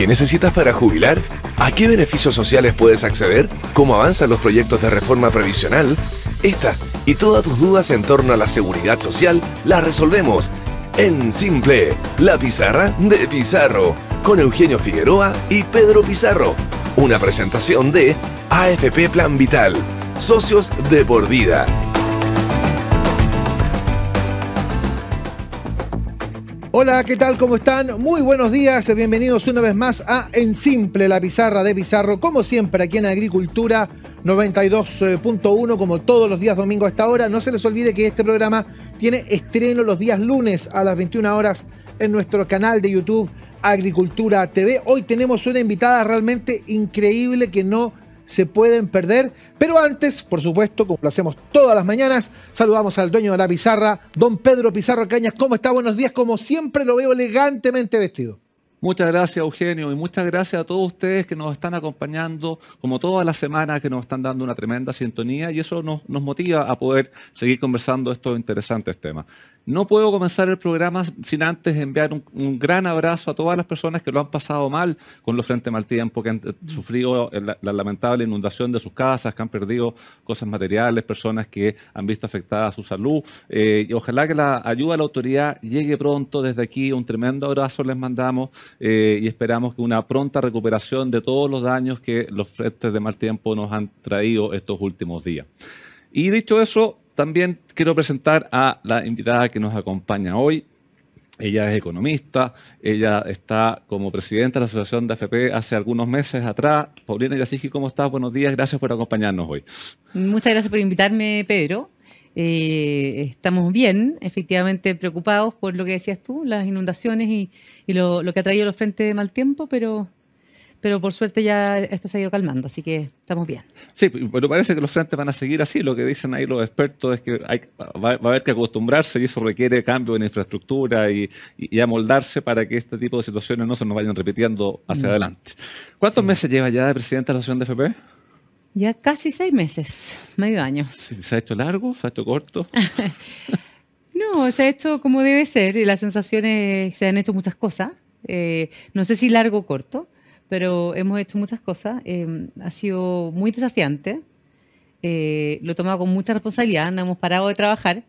¿Qué necesitas para jubilar? ¿A qué beneficios sociales puedes acceder? ¿Cómo avanzan los proyectos de reforma previsional? Esta y todas tus dudas en torno a la seguridad social las resolvemos en Simple, la pizarra de Pizarro, con Eugenio Figueroa y Pedro Pizarro. Una presentación de AFP Plan Vital, socios de por vida. Hola, ¿qué tal? ¿Cómo están? Muy buenos días, bienvenidos una vez más a En Simple, la pizarra de Pizarro, como siempre aquí en Agricultura 92.1, como todos los días domingo a esta hora. No se les olvide que este programa tiene estreno los días lunes a las 21 horas en nuestro canal de YouTube Agricultura TV. Hoy tenemos una invitada realmente increíble que no se pueden perder. Pero antes, por supuesto, como lo hacemos todas las mañanas, saludamos al dueño de la pizarra, don Pedro Pizarro Cañas. ¿Cómo está? Buenos días. Como siempre, lo veo elegantemente vestido. Muchas gracias, Eugenio, y muchas gracias a todos ustedes que nos están acompañando, como todas las semanas, que nos están dando una tremenda sintonía, y eso nos, nos motiva a poder seguir conversando estos interesantes temas. No puedo comenzar el programa sin antes enviar un, gran abrazo a todas las personas que lo han pasado mal con los frentes de mal tiempo, que han eh, mm. sufrido eh, la, lamentable inundación de sus casas, que han perdido cosas materiales, personas que han visto afectada su salud. Eh, y ojalá que la ayuda de la autoridad llegue pronto. Desde aquí un tremendo abrazo les mandamos y esperamos que una pronta recuperación de todos los daños que los frentes de mal tiempo nos han traído estos últimos días. Y dicho eso, también quiero presentar a la invitada que nos acompaña hoy. Ella es economista, ella está como presidenta de la Asociación de AFP hace algunos meses atrás. Paulina Yasigi, ¿cómo estás? Buenos días, gracias por acompañarnos hoy. Muchas gracias por invitarme, Pedro. Eh, estamos bien, efectivamente preocupados por lo que decías tú, las inundaciones y, lo, que ha traído los frentes de mal tiempo, pero pero por suerte ya esto se ha ido calmando, así que estamos bien. Sí, pero parece que los frentes van a seguir así. Lo que dicen ahí los expertos es que hay, va, a haber que acostumbrarse y eso requiere cambio en infraestructura y, amoldarse para que este tipo de situaciones no se nos vayan repitiendo hacia mm. adelante. ¿Cuántos meses lleva ya de presidenta de la Asociación de FP? Ya casi seis meses, medio año. ¿Se ha hecho largo? ¿Se ha hecho corto? no, se ha hecho como debe ser y las sensaciones, se han hecho muchas cosas. Eh, no sé si largo o corto, pero hemos hecho muchas cosas. Em, ha sido muy desafiante. Eh, lo he tomado con mucha responsabilidad, no hemos parado de trabajar,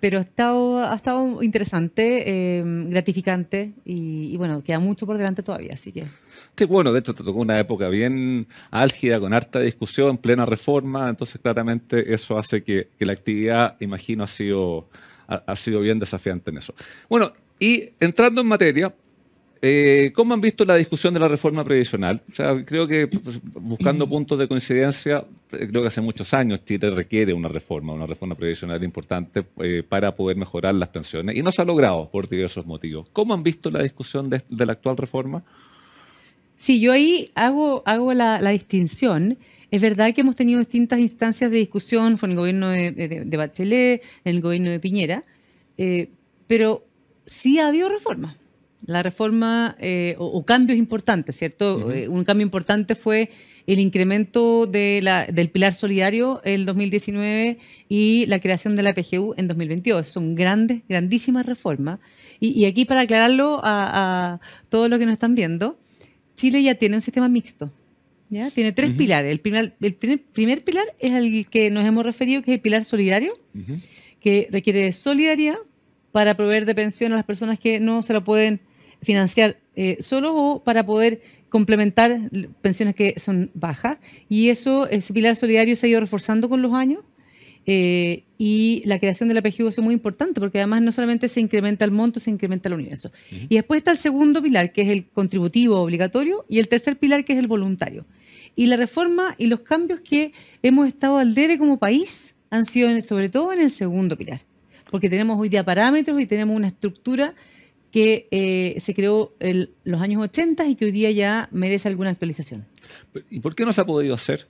pero ha estado, ha estado interesante, em, gratificante y, bueno, queda mucho por delante todavía, así que... Sí, bueno, de hecho te tocó una época bien álgida, con harta discusión, plena reforma, entonces claramente eso hace que, la actividad, imagino, ha sido, ha sido bien desafiante en eso. Bueno, y entrando en materia, eh, ¿Cómo han visto la discusión de la reforma previsional? creo que pues, buscando puntos de coincidencia, eh, creo que hace muchos años Chile requiere una reforma, una reforma previsional importante eh, para poder mejorar las pensiones y no se ha logrado por diversos motivos. ¿Cómo han visto la discusión de, la actual reforma? Sí, yo ahí hago, hago la, distinción. Es verdad que hemos tenido distintas instancias de discusión, fue el gobierno de, Bachelet, en el gobierno de Piñera, pero sí ha habido reformas la reforma eh, o, cambios importantes, ¿cierto? Eh, un cambio importante fue el incremento de la, del pilar solidario en 2019 y la creación de la PGU en 2022. Son grandes, grandísimas reformas. Y, aquí, para aclararlo a, todos los que nos están viendo, Chile ya tiene un sistema mixto. ¿ya? Tiene tres pilares. El, primer, el primer, pilar es el que nos hemos referido, que es el pilar solidario, que requiere de solidaridad para proveer de pensión a las personas que no se la pueden financiar eh, solo solos o para poder complementar pensiones que son bajas. Y eso, ese pilar solidario se ha ido reforzando con los años. Eh, y la creación de la PGU es muy importante porque además no solamente se incrementa el monto, se incrementa el universo. Y después está el segundo pilar, que es el contributivo obligatorio, y el tercer pilar, que es el voluntario. Y la reforma y los cambios que hemos estado al debe como país han sido sobre todo en el segundo pilar, porque tenemos hoy día parámetros y tenemos una estructura que eh, se creó en los años 80 y que hoy día ya merece alguna actualización. ¿Y por qué no se ha podido hacer?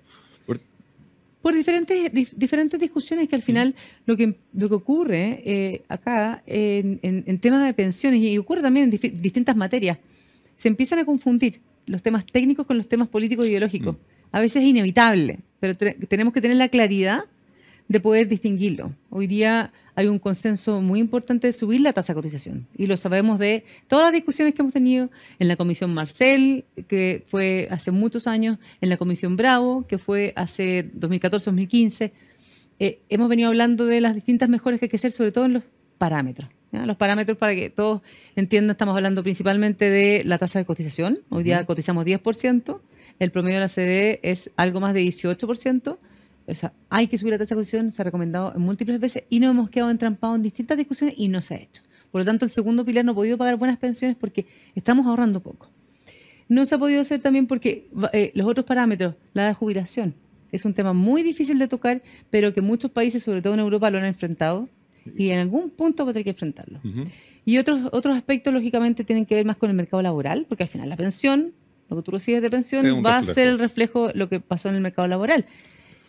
Por, diferentes, diferentes discusiones que al final mm. lo que, lo que ocurre eh, acá en, en, temas de pensiones y ocurre también en distintas materias, se empiezan a confundir los temas técnicos con los temas políticos e ideológicos. Mm. A veces es inevitable, pero tenemos que tener la claridad de poder distinguirlo. Hoy día hay un consenso muy importante de subir la tasa de cotización. Y lo sabemos de todas las discusiones que hemos tenido en la Comisión Marcel, que fue hace muchos años, en la Comisión Bravo, que fue hace 2014-2015. Eh, hemos venido hablando de las distintas mejoras que hay que hacer, sobre todo en los parámetros. Los parámetros, para que todos entiendan, estamos hablando principalmente de la tasa de cotización. Hoy día cotizamos 10%, el promedio de la CDE es algo más de 18% hay que subir la tasa de se ha recomendado en múltiples veces y nos hemos quedado entrampados en distintas discusiones y no se ha hecho. Por lo tanto, el segundo pilar no ha podido pagar buenas pensiones porque estamos ahorrando poco. No se ha podido hacer también porque eh, los otros parámetros, la de jubilación, es un tema muy difícil de tocar, pero que muchos países, sobre todo en Europa, lo han enfrentado y en algún punto va a tener que enfrentarlo. Y otros, otros aspectos, lógicamente, tienen que ver más con el mercado laboral, porque al final la pensión, lo que tú recibes de pensión, va a ser el reflejo de lo que pasó en el mercado laboral.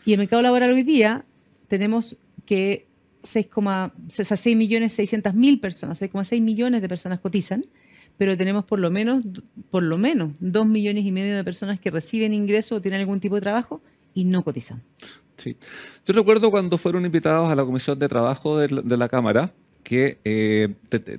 Y el mercado laboral hoy día tenemos que 6,6 millones 600 mil personas, 6,6 millones de personas cotizan, pero tenemos por lo menos, por lo menos, 2 millones y medio de personas que reciben ingreso o tienen algún tipo de trabajo y no cotizan. Sí. Yo recuerdo cuando fueron invitados a la Comisión de Trabajo de de la Cámara, que eh,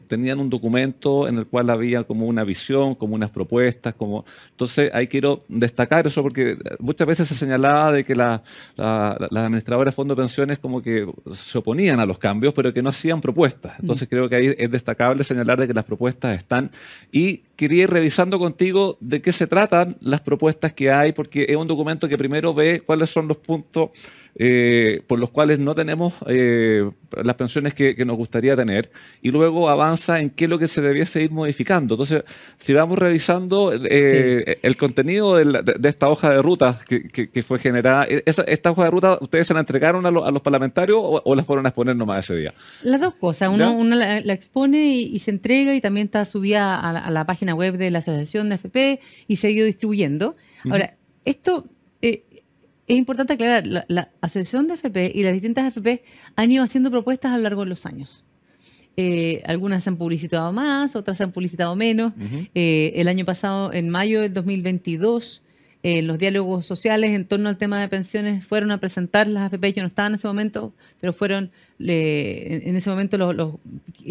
tenían un documento en el cual había como una visión, como unas propuestas, como... Entonces ahí quiero destacar eso porque muchas veces se señalaba de que las administradoras de fondos de pensiones como que se oponían a los cambios, pero que no hacían propuestas. Entonces mm. creo que ahí es destacable señalar de que las propuestas están y quería ir revisando contigo de qué se tratan las propuestas que hay, porque es un documento que primero ve cuáles son los puntos eh, por los cuales no tenemos eh, las pensiones que, nos gustaría tener, y luego avanza en qué es lo que se debía seguir modificando. Entonces, si vamos revisando eh, el contenido de, esta hoja de ruta que, fue generada, ¿esta hoja de ruta ustedes se la entregaron a, los parlamentarios o, las fueron a exponer nomás ese día? Las dos cosas, uno, la, expone y, se entrega y también está subida a la página web de la Asociación de AFP y se ha ido distribuyendo. Ahora, esto eh, es importante aclarar, la, Asociación de AFP y las distintas AFP han ido haciendo propuestas a lo largo de los años. Eh, algunas han publicitado más, otras han publicitado menos. Eh, el año pasado, en mayo del 2022, eh, los diálogos sociales en torno al tema de pensiones fueron a presentar las AFP. Yo no estaban en ese momento, pero fueron en ese momento los,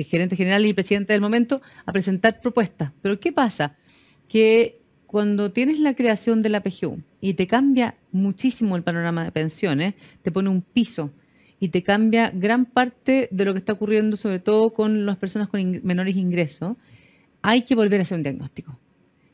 gerentes generales y presidente del momento a presentar propuestas. Pero ¿qué pasa? Que cuando tienes la creación de la PGU y te cambia muchísimo el panorama de pensiones, te pone un piso y te cambia gran parte de lo que está ocurriendo, sobre todo con las personas con menores ingresos, hay que volver a hacer un diagnóstico.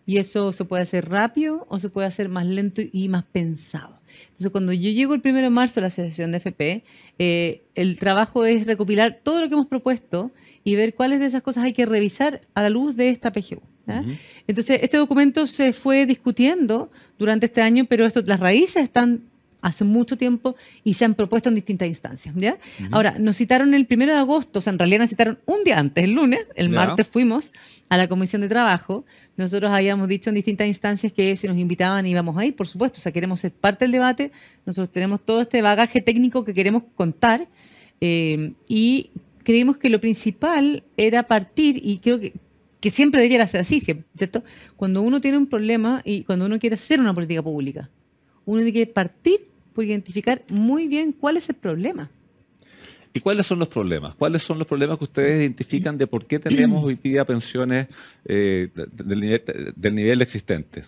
Y eso se puede hacer rápido o se puede hacer más lento y más pensado. Entonces, cuando yo llego el 1 de marzo a la Asociación de FP, eh, el trabajo es recopilar todo lo que hemos propuesto y ver cuáles de esas cosas hay que revisar a la luz de esta PGU. Entonces, este documento se fue discutiendo durante este año, pero las raíces están hace mucho tiempo y se han propuesto en distintas instancias. Ahora, nos citaron el 1 de agosto, o sea, en realidad nos citaron un día antes, el lunes, el martes fuimos a la Comisión de Trabajo, nosotros habíamos dicho en distintas instancias que si nos invitaban íbamos a ir, por supuesto, o sea, queremos ser parte del debate, nosotros tenemos todo este bagaje técnico que queremos contar eh, y creímos que lo principal era partir y creo que que siempre debiera ser así, Cuando uno tiene un problema y cuando uno quiere hacer una política pública, uno tiene que partir por identificar muy bien cuál es el problema. ¿Y cuáles son los problemas? ¿Cuáles son los problemas que ustedes identifican de por qué tenemos hoy día pensiones eh, del, nivel, del, nivel, existente?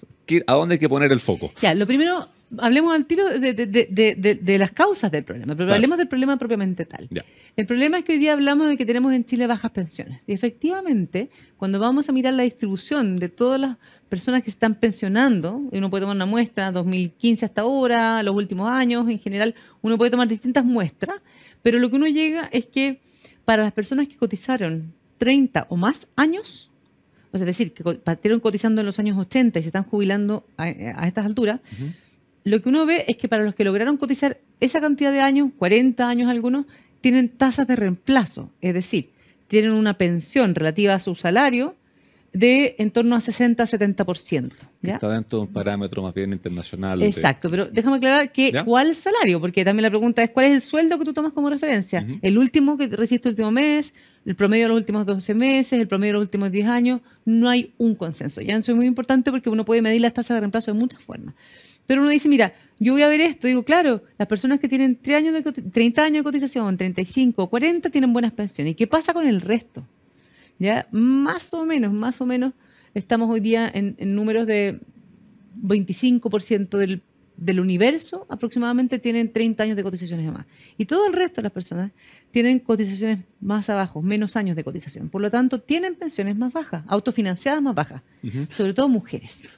¿A dónde hay que poner el foco? Ya, lo primero, hablemos al tiro de, las causas del problema, pero hablemos del problema propiamente tal. El problema es que hoy día hablamos de que tenemos en Chile bajas pensiones. Y efectivamente, cuando vamos a mirar la distribución de todas las personas que están pensionando, y uno puede tomar una muestra, 2015 hasta ahora, los últimos años en general, uno puede tomar distintas muestras pero lo que uno llega es que para las personas que cotizaron 30 o más años, o sea, es decir, que partieron cotizando en los años 80 y se están jubilando a, estas alturas, lo que uno ve es que para los que lograron cotizar esa cantidad de años, 40 años algunos, tienen tasas de reemplazo, es decir, tienen una pensión relativa a su salario de en torno a 60-70%. Está dentro de un parámetro más bien internacional. Exacto, pero déjame aclarar que cuál salario, porque también la pregunta es cuál es el sueldo que tú tomas como referencia. El último que recibiste el último mes, el promedio de los últimos 12 meses, el promedio de los últimos 10 años, no hay un consenso. Ya eso es muy importante porque uno puede medir las tasas de reemplazo de muchas formas. Pero uno dice, mira, yo voy a ver esto. Digo, claro, las personas que tienen años de 30 años de cotización, 35, 40, tienen buenas pensiones. ¿Y qué pasa con el resto? ¿ya? Más o menos, más o menos, estamos hoy día en, números de 25% del, universo aproximadamente tienen 30 años de cotizaciones más. Y todo el resto de las personas tienen cotizaciones más abajo, menos años de cotización. Por lo tanto, tienen pensiones más bajas, autofinanciadas más bajas, sobre todo mujeres.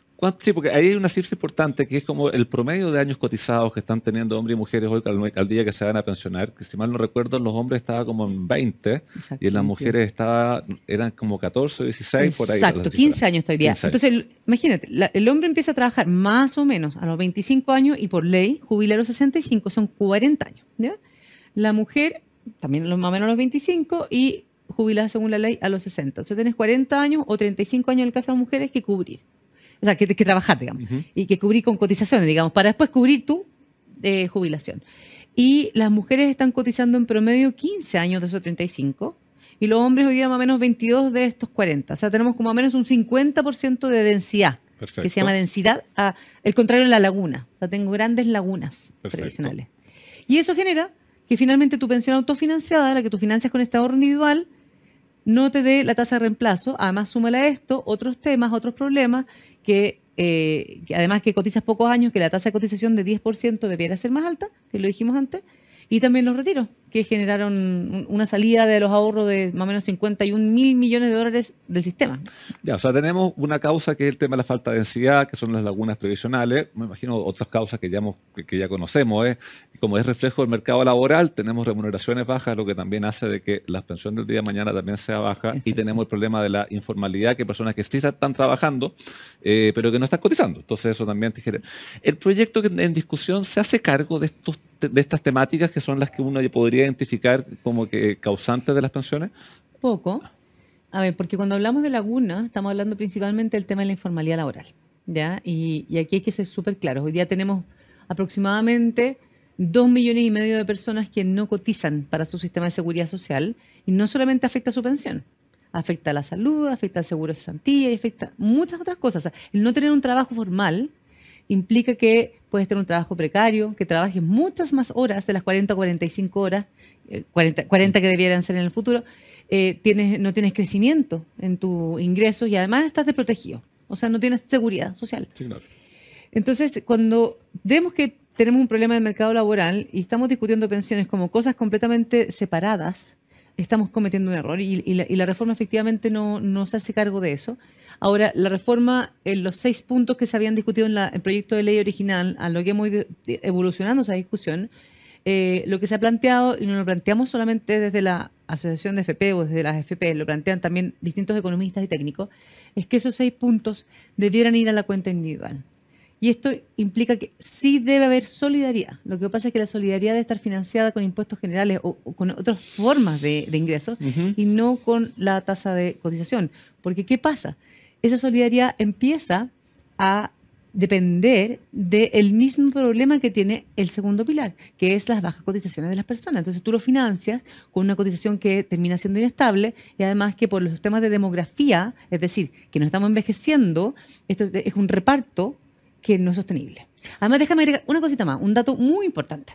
Sí, porque ahí hay una cifra importante que es como el promedio de años cotizados que están teniendo hombres y mujeres hoy al, día que se van a pensionar, que si mal no recuerdo, los hombres estaban como en 20 y en las mujeres estaba, eran como 14, 16, por ahí. Exacto, 15 años todavía. Entonces, imagínate, el hombre empieza a trabajar más o menos a los 25 años y por ley jubila a los 65, son 40 años. La mujer también más o menos a los 25 y jubila según la ley a los 60. Entonces, tienes tenés 40 años o 35 años en el caso de las mujeres que cubrir o sea, que, que trabajar, digamos, y que cubrir con cotizaciones, digamos, para después cubrir tu eh, jubilación. Y las mujeres están cotizando en promedio 15 años de esos 35, y los hombres hoy día más o menos 22 de estos 40. O sea, tenemos como a menos un 50% de densidad, que se llama densidad, el contrario en la laguna. O sea, tengo grandes lagunas tradicionales. Y eso genera que finalmente tu pensión autofinanciada, la que tú financias con este ahorro individual, no te dé la tasa de reemplazo. Además, súmela a esto otros temas, otros problemas, eh, que, además que cotizas pocos años, que la tasa de cotización de 10% debiera ser más alta, que lo dijimos antes, y también los retiros, que generaron una salida de los ahorros de más o menos 51 mil millones de dólares del sistema. Ya, o sea, tenemos una causa que es el tema de la falta de densidad, que son las lagunas previsionales. Me imagino otras causas que ya, que ya conocemos. ¿eh? Como es reflejo del mercado laboral, tenemos remuneraciones bajas, lo que también hace de que la pensión del día de mañana también sea baja. Y tenemos el problema de la informalidad, que personas que sí están trabajando, eh, pero que no están cotizando. Entonces, eso también te genera. El proyecto en discusión se hace cargo de estos de estas temáticas que son las que uno podría identificar como que causantes de las pensiones? Poco. A ver, porque cuando hablamos de laguna, estamos hablando principalmente del tema de la informalidad laboral. ¿ya? Y, aquí hay que ser súper claros. Hoy día tenemos aproximadamente dos millones y medio de personas que no cotizan para su sistema de seguridad social y no solamente afecta a su pensión, afecta a la salud, afecta al seguro de santidad, y afecta muchas otras cosas. el no tener un trabajo formal implica que puedes tener un trabajo precario, que trabajes muchas más horas de las 40 o 45 horas, 40, eh, 40, que debieran ser en el futuro, eh, tienes, no tienes crecimiento en tus ingresos y además estás desprotegido, o sea, no tienes seguridad social. Sí, Entonces, cuando vemos que tenemos un problema de mercado laboral y estamos discutiendo pensiones como cosas completamente separadas, estamos cometiendo un error y, la, reforma efectivamente no, no se hace cargo de eso. Ahora, la reforma, en eh, los seis puntos que se habían discutido en el proyecto de ley original, a lo que hemos ido evolucionando esa discusión, eh, lo que se ha planteado, y no lo planteamos solamente desde la Asociación de FP o desde las FP, lo plantean también distintos economistas y técnicos, es que esos seis puntos debieran ir a la cuenta individual. Y esto implica que sí debe haber solidaridad. Lo que pasa es que la solidaridad debe estar financiada con impuestos generales o, con otras formas de, ingresos y no con la tasa de cotización. Porque ¿qué pasa? esa solidaridad empieza a depender del mismo problema que tiene el segundo pilar, que es las bajas cotizaciones de las personas. Entonces tú lo financias con una cotización que termina siendo inestable y además que por los temas de demografía, es decir, que nos estamos envejeciendo, esto es un reparto que no es sostenible. Además, déjame agregar una cosita más, un dato muy importante.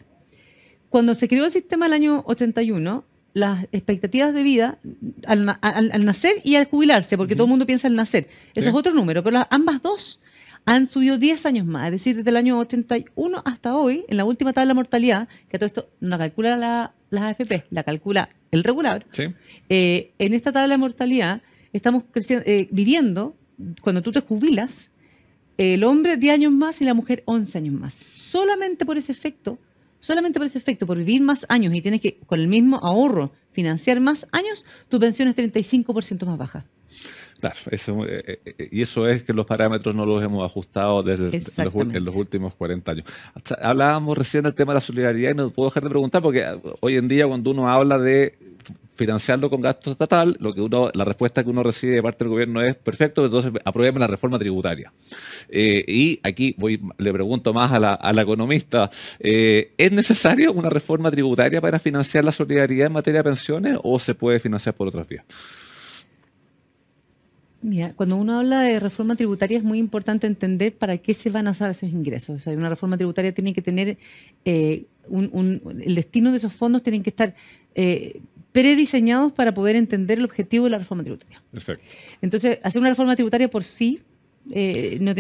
Cuando se creó el sistema el año 81, las expectativas de vida al, nacer y al jubilarse, porque todo el mundo piensa en nacer. Eso es otro número, pero ambas dos han subido 10 años más, es decir, desde el año 81 hasta hoy, en la última tabla de mortalidad, que todo esto no calcula la, las AFP, la calcula el regulador, eh, en esta tabla de mortalidad estamos eh, viviendo, cuando tú te jubilas, el hombre 10 años más y la mujer 11 años más. Solamente por ese efecto solamente por ese efecto, por vivir más años y tienes que, con el mismo ahorro, financiar más años, tu pensión es 35% más baja. Claro, eso, eh, eh, eh, y eso es que los parámetros no los hemos ajustado desde en los últimos 40 años. hablábamos recién del tema de la solidaridad y no puedo dejar de preguntar porque hoy en día cuando uno habla de financiarlo con gasto estatal, lo que la respuesta que uno recibe de parte del gobierno es perfecto, entonces aprueben la reforma tributaria. Eh, y aquí le pregunto más a la, economista, eh, ¿es necesaria una reforma tributaria para financiar la solidaridad en materia de pensiones o se puede financiar por otras vías? Mira, cuando uno habla de reforma tributaria es muy importante entender para qué se van a usar esos ingresos. O sea, una reforma tributaria tiene que tener eh, el destino de esos fondos tienen que estar prediseñados para poder entender el objetivo de la reforma tributaria. Perfecto. Entonces, hacer una reforma tributaria por sí eh, no,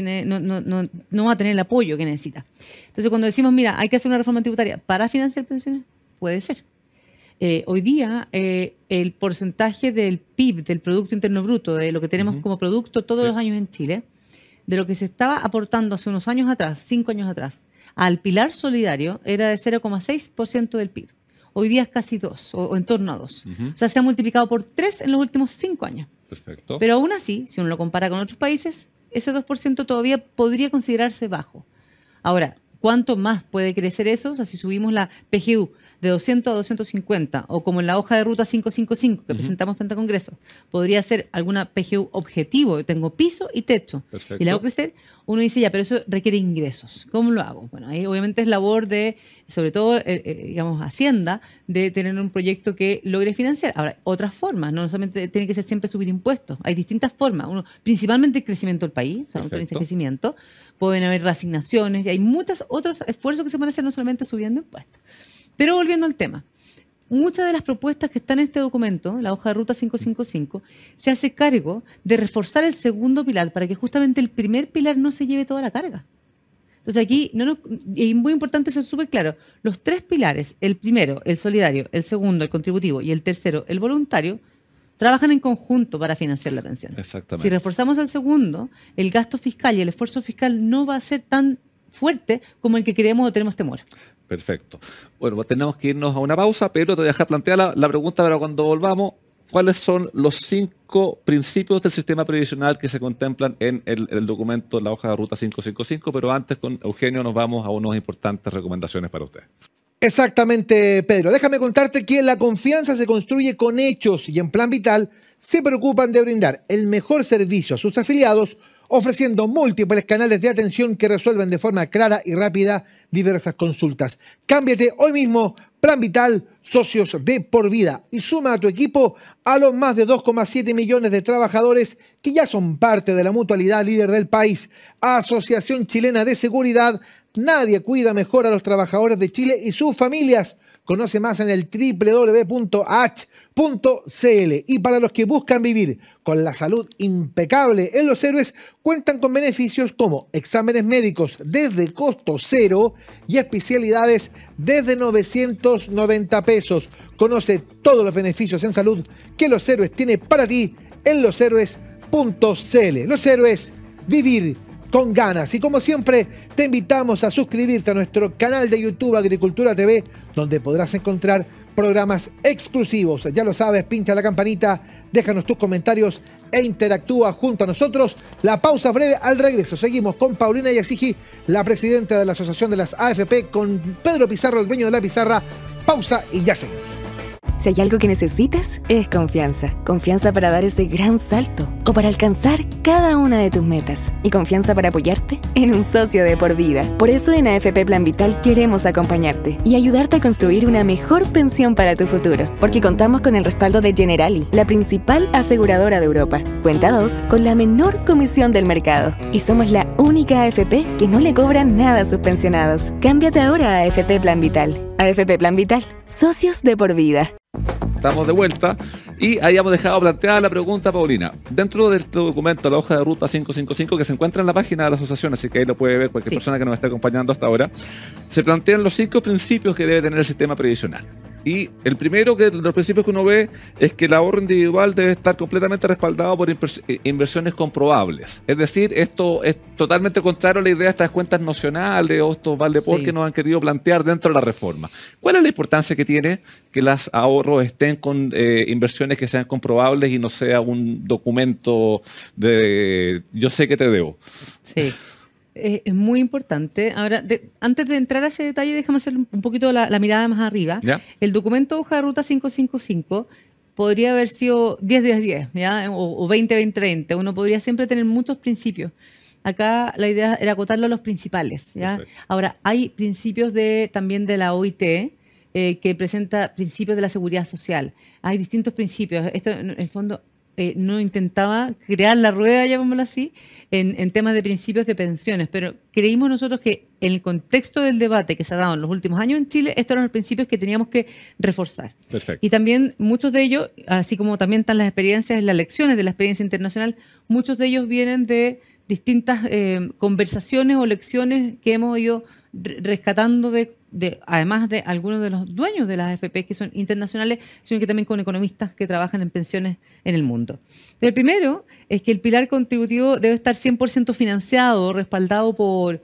va a tener el apoyo que necesita. Entonces, cuando decimos, mira, hay que hacer una reforma tributaria para financiar pensiones, puede ser. Eh, hoy día, eh, el porcentaje del PIB, del Producto Interno Bruto, de lo que tenemos como producto todos los años en Chile, de lo que se estaba aportando hace unos años atrás, cinco años atrás, al pilar solidario, era de 0,6% del PIB hoy día es casi dos, o, en torno a dos. O sea, se ha multiplicado por tres en los últimos cinco años. Perfecto. Pero aún así, si uno lo compara con otros países, ese 2% todavía podría considerarse bajo. Ahora, ¿cuánto más puede crecer eso? O sea, si subimos la PGU de 200 a 250, o como en la hoja de ruta 555 que presentamos frente al Congreso, podría ser alguna PGU objetivo, tengo piso y techo, y la hago crecer, uno dice, ya, pero eso requiere ingresos, ¿cómo lo hago? Bueno, ahí obviamente es labor de, sobre todo, eh, eh, digamos, Hacienda, de tener un proyecto que logre financiar. Ahora, otras formas, no solamente tiene que ser siempre subir impuestos, hay distintas formas, uno, principalmente el crecimiento del país, o sea, crecimiento, pueden haber reasignaciones, y hay muchos otros esfuerzos que se pueden hacer no solamente subiendo impuestos. Pero volviendo al tema, muchas de las propuestas que están en este documento, la hoja de ruta 555, se hace cargo de reforzar el segundo pilar para que justamente el primer pilar no se lleve toda la carga. Entonces aquí, no y muy importante ser súper claro, los tres pilares, el primero, el solidario, el segundo, el contributivo, y el tercero, el voluntario, trabajan en conjunto para financiar la pensión. Exactamente. Si reforzamos el segundo, el gasto fiscal y el esfuerzo fiscal no va a ser tan fuerte como el que queremos o tenemos temor. Perfecto. Bueno, tenemos que irnos a una pausa, pero te voy a dejar plantear la, pregunta para cuando volvamos. ¿Cuáles son los cinco principios del sistema previsional que se contemplan en el, documento documento, la hoja de ruta 555? Pero antes, con Eugenio, nos vamos a unas importantes recomendaciones para usted. Exactamente, Pedro. Déjame contarte que la confianza se construye con hechos y en Plan Vital se preocupan de brindar el mejor servicio a sus afiliados ofreciendo múltiples canales de atención que resuelven de forma clara y rápida diversas consultas. Cámbiate hoy mismo Plan Vital, socios de por vida y suma a tu equipo a los más de 2,7 millones de trabajadores que ya son parte de la mutualidad líder del país. Asociación Chilena de Seguridad, nadie cuida mejor a los trabajadores de Chile y sus familias. Conoce más en el www.h.cl. Y para los que buscan vivir con la salud impecable en los héroes, cuentan con beneficios como exámenes médicos desde costo cero y especialidades desde 990 pesos. Conoce todos los beneficios en salud que los héroes tiene para ti en loshéroes.cl. Los héroes, vivir con ganas. Y como siempre, te invitamos a suscribirte a nuestro canal de YouTube Agricultura TV, donde podrás encontrar programas exclusivos. Ya lo sabes, pincha la campanita, déjanos tus comentarios e interactúa junto a nosotros. La pausa breve al regreso. Seguimos con Paulina Yaxigi, la presidenta de la Asociación de las AFP, con Pedro Pizarro, el dueño de la pizarra. Pausa y ya seguimos. Si hay algo que necesitas, es confianza. Confianza para dar ese gran salto o para alcanzar cada una de tus metas. Y confianza para apoyarte en un socio de por vida. Por eso en AFP Plan Vital queremos acompañarte y ayudarte a construir una mejor pensión para tu futuro. Porque contamos con el respaldo de Generali, la principal aseguradora de Europa. Cuenta con la menor comisión del mercado. Y somos la única AFP que no le cobra nada a sus pensionados. Cámbiate ahora a AFP Plan Vital. AFP Plan Vital Socios de por vida. Estamos de vuelta y hemos dejado planteada la pregunta, Paulina. Dentro de este documento, la hoja de ruta 555, que se encuentra en la página de la asociación, así que ahí lo puede ver cualquier persona que nos esté acompañando hasta ahora, se plantean los cinco principios que debe tener el sistema previsional. Y el primero que los principios que uno ve es que el ahorro individual debe estar completamente respaldado por eh, inversiones comprobables. Es decir, esto es totalmente contrario a la idea de estas cuentas nacionales o estos vale que nos han querido plantear dentro de la reforma. ¿Cuál es la importancia que tiene que los ahorros estén con eh, inversiones que sean comprobables y no sea un documento de yo sé que te debo? Sí. Eh, es muy importante. Ahora, antes de entrar a ese detalle, déjame hacer un poquito la, mirada más arriba. El documento hoja de ruta 555 podría haber sido 10-10-10, 10 O 20-20-20. Uno podría siempre tener muchos principios. Acá la idea era acotarlo a los principales, Ahora, hay principios de, también de la OIT, eh, que presenta principios de la seguridad social. Hay distintos principios. Esto, en el fondo, eh, no intentaba crear la rueda, llamémoslo así, en, temas de principios de pensiones, pero creímos nosotros que en el contexto del debate que se ha dado en los últimos años en Chile, estos eran los principios que teníamos que reforzar. Perfecto. Y también muchos de ellos, así como también están las experiencias, las lecciones de la experiencia internacional, muchos de ellos vienen de distintas eh, conversaciones o lecciones que hemos oído rescatando de, además de algunos de los dueños de las AFP que son internacionales, sino que también con economistas que trabajan en pensiones en el mundo. El primero es que el pilar contributivo debe estar 100% financiado, respaldado por,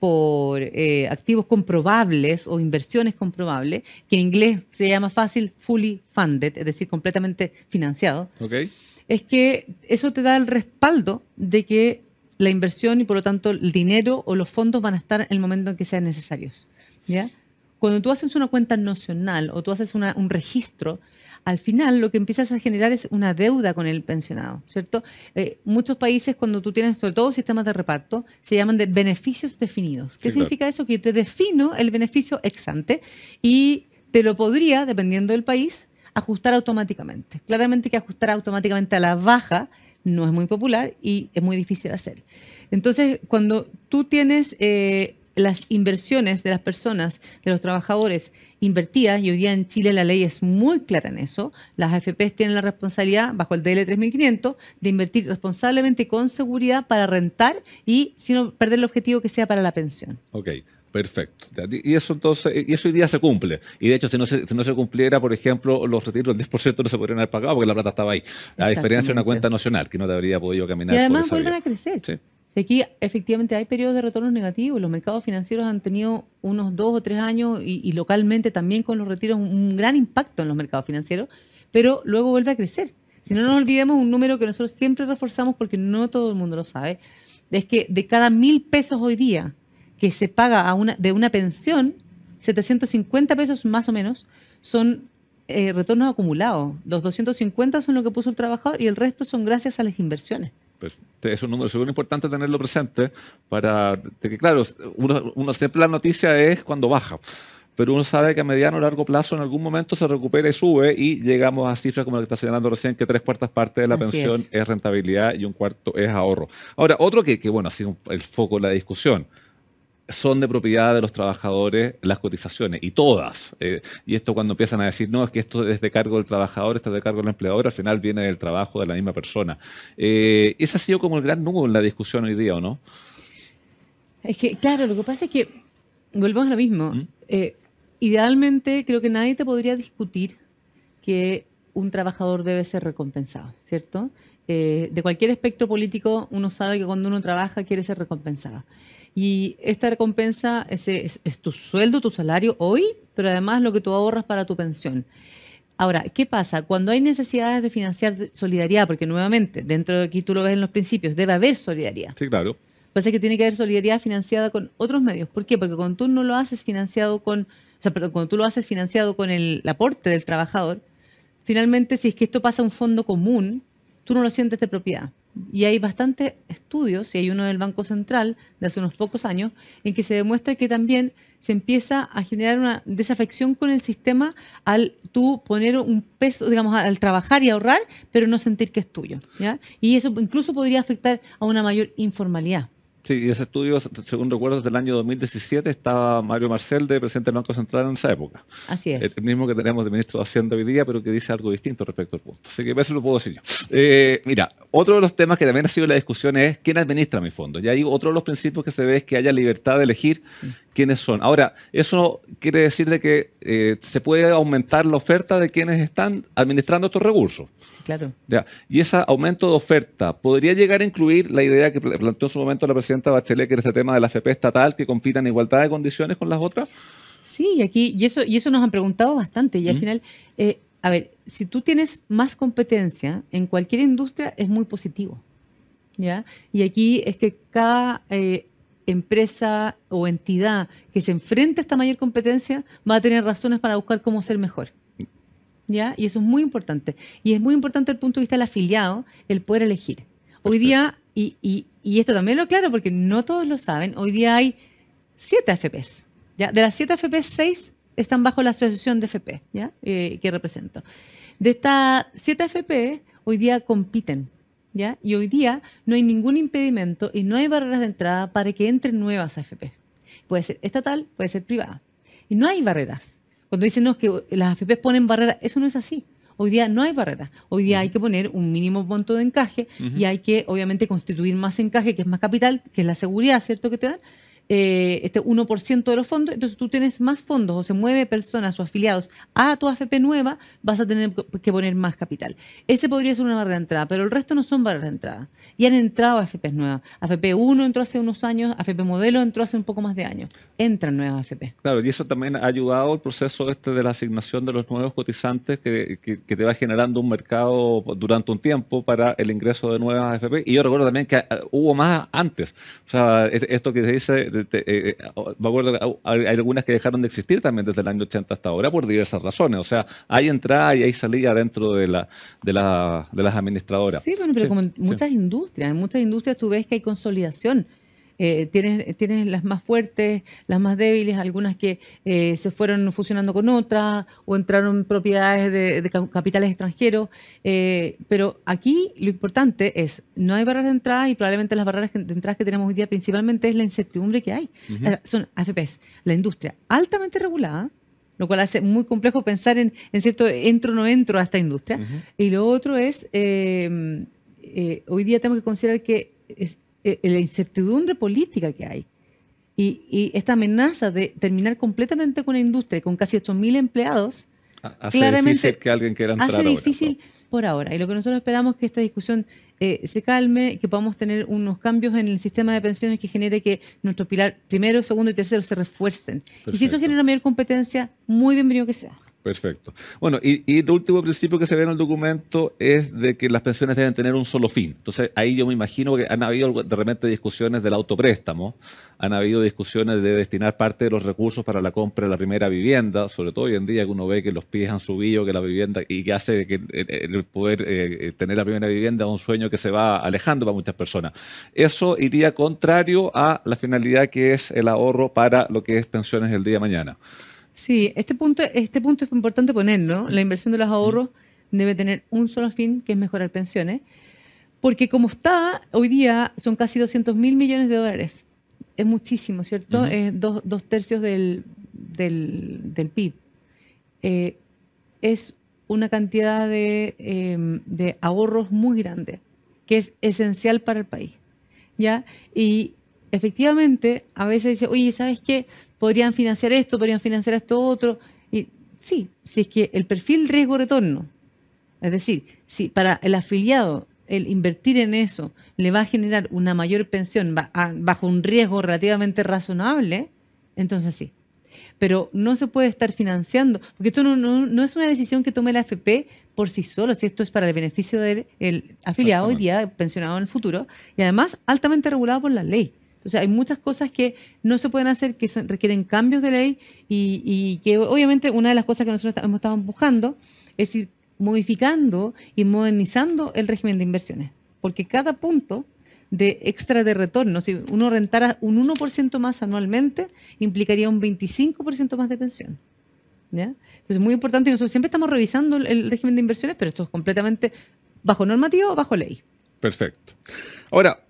por eh, activos comprobables o inversiones comprobables, que en inglés se llama fácil fully funded, es decir, completamente financiado. Okay. Es que eso te da el respaldo de que la inversión y por lo tanto el dinero o los fondos van a estar en el momento en que sean necesarios. ¿ya? Cuando tú haces una cuenta nacional o tú haces un registro, al final lo que empiezas a generar es una deuda con el pensionado, ¿cierto? Eh, muchos países cuando tú tienes sobre todo sistemas de reparto se llaman de beneficios definidos. ¿Qué significa eso? Que yo te defino el beneficio ex ante y te lo podría, dependiendo del país, ajustar automáticamente. Claramente que ajustar automáticamente a la baja no es muy popular y es muy difícil hacer. Entonces, cuando tú tienes eh, las inversiones de las personas, de los trabajadores invertidas, y hoy día en Chile la ley es muy clara en eso, las AFPs tienen la responsabilidad, bajo el DL 3500, de invertir responsablemente con seguridad para rentar y sin perder el objetivo que sea para la pensión. Ok, Perfecto. Y eso entonces, y eso hoy día se cumple. Y de hecho, si no se, no se cumpliera, por ejemplo, los retiros del 10% no se podrían haber pagado porque la plata estaba ahí. A diferencia de una cuenta nacional, que no te habría podido caminar. Y además vuelven a crecer. Aquí efectivamente hay periodos de retornos negativos. Los mercados financieros han tenido unos dos o tres años y, y localmente también con los retiros un gran impacto en los mercados financieros, pero luego vuelve a crecer. Si no nos olvidemos un número que nosotros siempre reforzamos porque no todo el mundo lo sabe, es que de cada mil pesos hoy día que se paga de una pensión, 750 pesos más o menos, son eh, retornos acumulados. Los 250 son lo que puso el trabajador y el resto son gracias a las inversiones. Pues es un número seguro importante tenerlo presente para que, claro, uno, siempre la noticia es cuando baja pero uno sabe que a mediano o largo plazo en algún momento se recupera y sube y llegamos a cifras como la que está señalando recién, que tres cuartas partes de la pensión es. rentabilidad y un cuarto es ahorro. Ahora, otro que, que bueno, ha sido el foco de la discusión, son de propiedad de los trabajadores las cotizaciones, y todas. Eh, y esto cuando empiezan a decir, no, es que esto es de cargo del trabajador, está de cargo del empleador, al final viene del trabajo de la misma persona. Eh, ese ha sido como el gran nudo en la discusión hoy día, ¿o no? Es que, claro, lo que pasa es que, volvemos a lo mismo, ¿Mm? eh, idealmente creo que nadie te podría discutir que un trabajador debe ser recompensado, ¿cierto? Eh, de cualquier espectro político uno sabe que cuando uno trabaja quiere ser recompensado. Y esta recompensa es, tu sueldo, tu salario hoy, pero además lo que tú ahorras para tu pensión. Ahora, ¿qué pasa? Cuando hay necesidades de financiar solidaridad, porque nuevamente, dentro de aquí tú lo ves en los principios, debe haber solidaridad. Sí, claro. Pasa que tiene que haber solidaridad financiada con otros medios. ¿Por qué? Porque cuando tú no lo haces financiado con, o sea, cuando tú lo haces financiado con el, el aporte del trabajador, finalmente si es que esto pasa a un fondo común, tú no lo sientes de propiedad. Y hay bastantes estudios, y hay uno del Banco Central de hace unos pocos años, en que se demuestra que también se empieza a generar una desafección con el sistema al tú poner un peso, digamos, al trabajar y ahorrar, pero no sentir que es tuyo. ¿ya? Y eso incluso podría afectar a una mayor informalidad. Sí, y ese estudio, según recuerdo, es del año 2017, estaba Mario Marcel de presidente del Banco Central en esa época. Así es. El mismo que tenemos de ministro de Hacienda hoy día, pero que dice algo distinto respecto al punto. Así que eso lo puedo decir yo. Eh, mira, otro de los temas que también ha sido la discusión es quién administra mi fondo? Y ahí otro de los principios que se ve es que haya libertad de elegir quiénes son. Ahora, eso quiere decir de que eh, se puede aumentar la oferta de quienes están administrando estos recursos. Sí, claro. Y ese aumento de oferta podría llegar a incluir la idea que planteó en su momento la presidenta Bachelet, que era este tema de la FP estatal, que compita en igualdad de condiciones con las otras. Sí, y aquí, y eso, y eso nos han preguntado bastante, y al final, eh, a ver, si tú tienes más competencia en cualquier industria, es muy positivo. ¿ya? Y aquí es que cada eh, empresa o entidad que se enfrenta a esta mayor competencia va a tener razones para buscar cómo ser mejor. ¿ya? Y eso es muy importante. Y es muy importante desde el punto de vista del afiliado, el poder elegir. Hoy día, y, y, esto también lo aclaro porque no todos lo saben, hoy día hay siete FPS ¿ya? De las siete AFPs, seis están bajo la asociación de FP, eh, que represento. De estas siete FP, hoy día compiten, ¿ya? Y hoy día no hay ningún impedimento y no hay barreras de entrada para que entren nuevas FP. Puede ser estatal, puede ser privada. Y no hay barreras. Cuando dicen que las FP ponen barreras, eso no es así. Hoy día no hay barreras. Hoy día hay que poner un mínimo monto de encaje y hay que, obviamente, constituir más encaje, que es más capital, que es la seguridad, ¿cierto? Que te dan. Eh, este 1% de los fondos, entonces tú tienes más fondos o se mueve personas o afiliados a tu AFP nueva, vas a tener que poner más capital. Ese podría ser una barra de entrada, pero el resto no son barras de entrada. Y han entrado AFPs nuevas. AFP 1 entró hace unos años, AFP modelo entró hace un poco más de años. Entran nuevas AFP. Claro, y eso también ha ayudado el proceso este de la asignación de los nuevos cotizantes que, te va generando un mercado durante un tiempo para el ingreso de nuevas AFP. Y yo recuerdo también que eh, hubo más antes. O sea, esto que se dice hay algunas que dejaron de existir también desde el año 80 hasta ahora por diversas razones. O sea, hay entrada y hay salida dentro de, la, de, la, de las administradoras. Sí, bueno, pero como en muchas industrias, en muchas industrias tú ves que hay consolidación eh, Tienen las más fuertes, las más débiles, algunas que eh, se fueron fusionando con otras o entraron propiedades de, capitales extranjeros. Eh, pero aquí lo importante es, no hay barreras de entrada y probablemente las barreras de entrada que tenemos hoy día principalmente es la incertidumbre que hay. Son AFPs, la industria altamente regulada, lo cual hace muy complejo pensar en, cierto entro no entro a esta industria. Y lo otro es, hoy día tenemos que considerar que... Es, eh, la incertidumbre política que hay y, esta amenaza de terminar completamente con la industria, con casi 8.000 empleados, claramente ah, difícil hace difícil por ahora. Y lo que nosotros esperamos es que esta discusión eh, se calme, que podamos tener unos cambios en el sistema de pensiones que genere que nuestro pilar primero, segundo y tercero se refuercen. Y si eso genera mayor competencia, muy bienvenido que sea. Perfecto. Bueno, y, el último principio que se ve en el documento es de que las pensiones deben tener un solo fin. Entonces, ahí yo me imagino que han habido de repente discusiones del autopréstamo, han habido discusiones de destinar parte de los recursos para la compra de la primera vivienda, sobre todo hoy en día que uno ve que los pies han subido, que la vivienda y que hace que el, poder eh, eh, tener la primera vivienda es un sueño que se va alejando para muchas personas. Eso iría contrario a la finalidad que es el ahorro para lo que es pensiones el día de mañana. Sí, este punto, este punto es importante ponerlo. La inversión de los ahorros debe tener un solo fin, que es mejorar pensiones, porque como está hoy día, son casi 200 mil millones de dólares. Es muchísimo, ¿cierto? Es dos, tercios del, del, del PIB. Eh, es una cantidad de, em, de, ahorros muy grande, que es esencial para el país. ¿ya? Y efectivamente a veces dice, oye, ¿sabes qué? Podrían financiar esto, podrían financiar esto otro. Y sí, si es que el perfil riesgo-retorno, es decir, si para el afiliado el invertir en eso le va a generar una mayor pensión bajo un riesgo relativamente razonable, entonces sí. Pero no se puede estar financiando, porque esto no, es una decisión que tome la AFP por sí solo, si esto es para el beneficio del afiliado hoy día, pensionado en el futuro, y además altamente regulado por la ley. Entonces hay muchas cosas que no se pueden hacer, que requieren cambios de ley y, que obviamente una de las cosas que nosotros hemos estado empujando es ir modificando y modernizando el régimen de inversiones, porque cada punto de extra de retorno, si uno rentara un 1% más anualmente, implicaría un 25% más de pensión. Entonces es muy importante nosotros siempre estamos revisando el régimen de inversiones, pero esto es completamente bajo normativa o bajo ley. Perfecto. Ahora,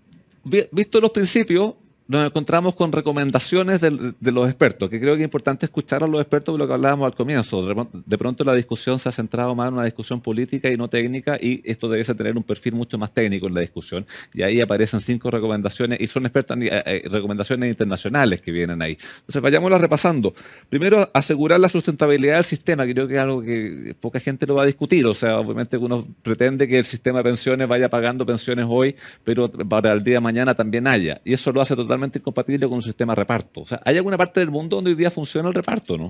visto los principios, nos encontramos con recomendaciones de, los expertos, que creo que es importante escuchar a los expertos de lo que hablábamos al comienzo. De pronto la discusión se ha centrado más en una discusión política y no técnica, y esto debe tener un perfil mucho más técnico en la discusión. Y ahí aparecen cinco recomendaciones, y son expertas eh, eh, recomendaciones internacionales que vienen ahí. Entonces, vayámoslas repasando. Primero, asegurar la sustentabilidad del sistema, creo que es algo que poca gente lo va a discutir. O sea, obviamente uno pretende que el sistema de pensiones vaya pagando pensiones hoy, pero para el día de mañana también haya. Y eso lo hace totalmente compatible incompatible con un sistema de reparto. O sea, ¿hay alguna parte del mundo donde hoy día funciona el reparto, no?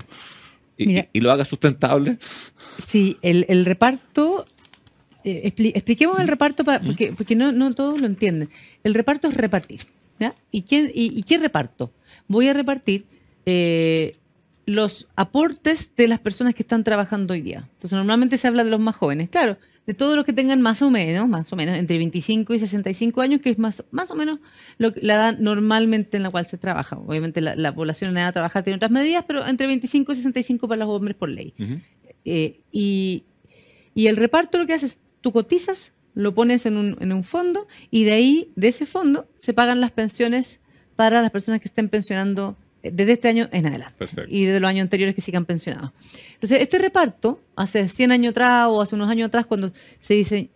Y, lo haga sustentable. Sí, el, reparto. Eh, expliquemos el reparto porque, porque no, no todos lo entienden. El reparto es repartir. ¿Y, qué, y, qué reparto? Voy a repartir eh, los aportes de las personas que están trabajando hoy día. Entonces, normalmente se habla de los más jóvenes. Claro, de todos los que tengan más o menos, más o menos, entre 25 y 65 años, que es más, más o menos lo, la edad normalmente en la cual se trabaja. Obviamente la, población en edad de trabajar tiene otras medidas, pero entre 25 y 65 para los hombres por ley. Eh, y, y, el reparto lo que haces, tú cotizas, lo pones en un, en un fondo y de ahí, de ese fondo, se pagan las pensiones para las personas que estén pensionando desde este año en adelante y desde los años anteriores que sigan pensionados. Entonces, este reparto, hace 100 años atrás o hace unos años atrás, cuando se,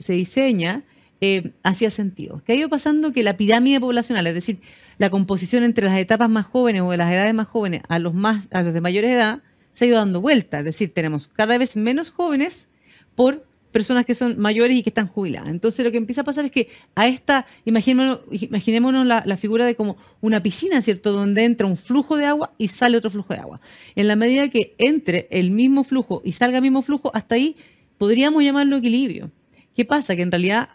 diseña, eh, hacía sentido. Que ha ido pasando que la pirámide poblacional, es decir, la composición entre las etapas más jóvenes o de las edades más jóvenes a los, más, a los de mayor edad, se ha ido dando vuelta. Es decir, tenemos cada vez menos jóvenes por personas que son mayores y que están jubiladas. Entonces lo que empieza a pasar es que a esta, imaginémonos, imaginémonos la, figura de como una piscina, ¿cierto? Donde entra un flujo de agua y sale otro flujo de agua. En la medida que entre el mismo flujo y salga el mismo flujo, hasta ahí podríamos llamarlo equilibrio. ¿Qué pasa? Que en realidad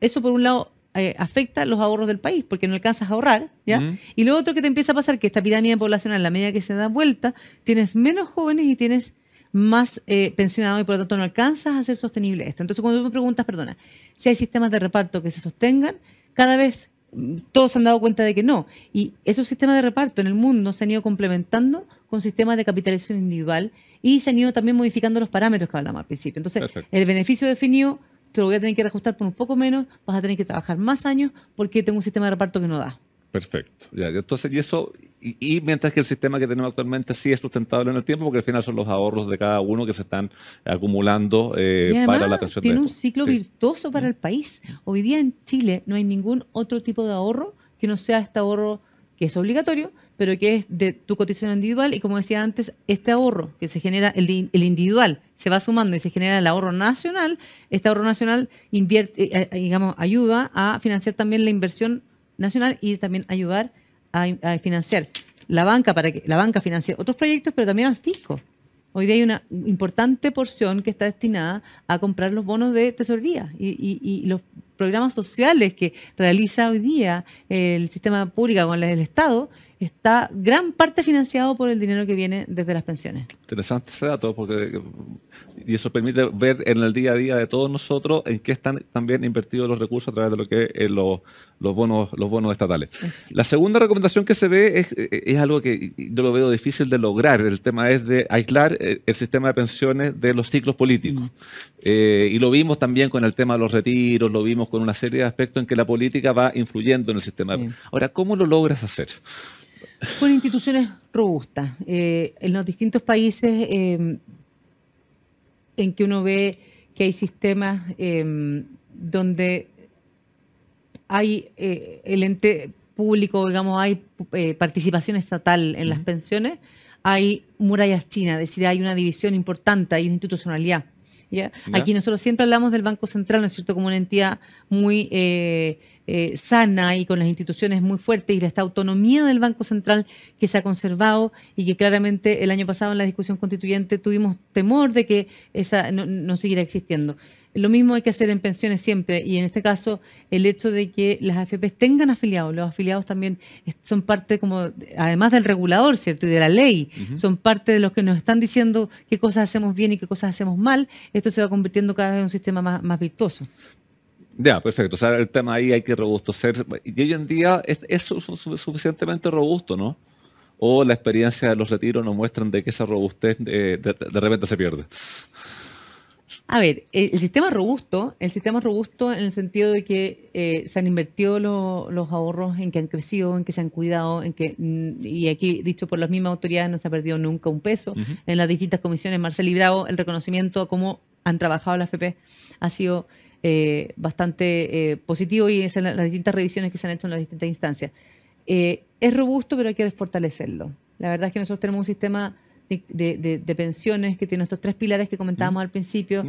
eso por un lado eh, afecta los ahorros del país porque no alcanzas a ahorrar, ¿ya? Y lo otro que te empieza a pasar es que esta pirámide poblacional, a la medida que se da vuelta, tienes menos jóvenes y tienes más eh, pensionado y por lo tanto no alcanzas a ser sostenible esto. Entonces, cuando tú me preguntas, perdona, si hay sistemas de reparto que se sostengan, cada vez mm, todos se han dado cuenta de que no. Y esos sistemas de reparto en el mundo se han ido complementando con sistemas de capitalización individual y se han ido también modificando los parámetros que hablamos al principio. Entonces, el beneficio definido te lo voy a tener que ajustar por un poco menos, vas a tener que trabajar más años porque tengo un sistema de reparto que no da. Perfecto. Ya, entonces, y eso, y, mientras que el sistema que tenemos actualmente sí es sustentable en el tiempo, porque al final son los ahorros de cada uno que se están acumulando eh, para la pensión. Tiene un ciclo virtuoso para el país. Hoy día en Chile no hay ningún otro tipo de ahorro que no sea este ahorro que es obligatorio, pero que es de tu cotización individual y como decía antes, este ahorro que se genera, el, individual se va sumando y se genera el ahorro nacional, este ahorro nacional invierte, eh, eh, digamos, ayuda a financiar también la inversión nacional y también ayudar a, financiar la banca para que la banca financie otros proyectos, pero también al fisco. Hoy día hay una importante porción que está destinada a comprar los bonos de tesorería y, y los programas sociales que realiza hoy día el sistema público con el Estado está gran parte financiado por el dinero que viene desde las pensiones. Interesante ese dato, porque y eso permite ver en el día a día de todos nosotros en qué están también invertidos los recursos a través de lo que es eh, los, bonos, estatales. Pues la segunda recomendación que se ve eh, es, algo que yo lo veo difícil de lograr. El tema es de aislar eh, el sistema de pensiones de los ciclos políticos. y lo vimos también con el tema de los retiros, lo vimos con una serie de aspectos en que la política va influyendo en el sistema. Ahora, ¿cómo lo logras hacer? con instituciones robustas. Eh, en los distintos países em, en que uno ve que hay sistemas em, donde hay eh, el ente público, digamos, hay eh, participación estatal en las pensiones, hay murallas chinas, es decir, hay una división importante, hay institucionalidad. Aquí nosotros siempre hablamos del Banco Central, ¿no es cierto?, como una entidad muy eh, sana y con las instituciones muy fuertes y esta autonomía del Banco Central que se ha conservado y que claramente el año pasado en la discusión constituyente tuvimos temor de que esa no, siguiera existiendo. Lo mismo hay que hacer en pensiones siempre y en este caso el hecho de que las AFP tengan afiliados, los afiliados también son parte como, además del regulador, ¿cierto? Y de la ley, son parte de los que nos están diciendo qué cosas hacemos bien y qué cosas hacemos mal, esto se va convirtiendo cada vez en un sistema más, más virtuoso. Ya, perfecto. O sea, el tema ahí hay que ser. Y hoy en día es, suficientemente robusto, ¿no? O la experiencia de los retiros nos muestran de que esa robustez eh, de, repente se pierde. A ver, eh, el sistema robusto, el sistema robusto en el sentido de que eh, se han invertido los ahorros, en que han crecido, en que se han cuidado, en que mm, y aquí dicho por las mismas autoridades no se ha perdido nunca un peso. En las distintas comisiones, Marcel y Bravo, el reconocimiento a cómo han trabajado la FP ha sido eh, bastante eh, positivo y es las distintas revisiones que se han hecho en las distintas instancias. Eh, es robusto, pero hay que fortalecerlo. La verdad es que nosotros tenemos un sistema de, pensiones que tiene estos tres pilares que comentábamos al principio,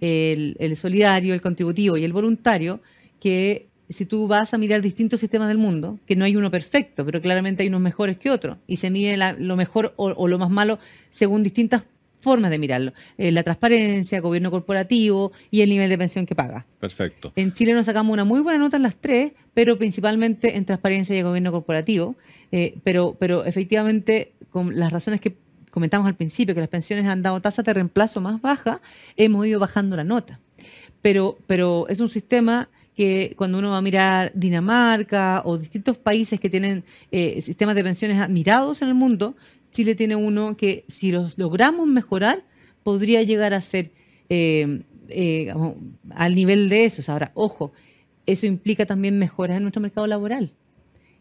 el, solidario, el contributivo y el voluntario, que si tú vas a mirar distintos sistemas del mundo, que no hay uno perfecto, pero claramente hay unos mejores que otros, y se mide lo mejor o, lo más malo según distintas formas de mirarlo. Eh, la transparencia, gobierno corporativo y el nivel de pensión que paga. Perfecto. En Chile nos sacamos una muy buena nota en las tres, pero principalmente en transparencia y gobierno corporativo. Eh, pero, pero efectivamente, con las razones que comentamos al principio, que las pensiones han dado tasas de reemplazo más baja, hemos ido bajando la nota. Pero, pero es un sistema que cuando uno va a mirar Dinamarca o distintos países que tienen eh, sistemas de pensiones admirados en el mundo, Chile tiene uno que si los logramos mejorar, podría llegar a ser eh, eh, al nivel de esos. Ahora, ojo, eso implica también mejoras en nuestro mercado laboral.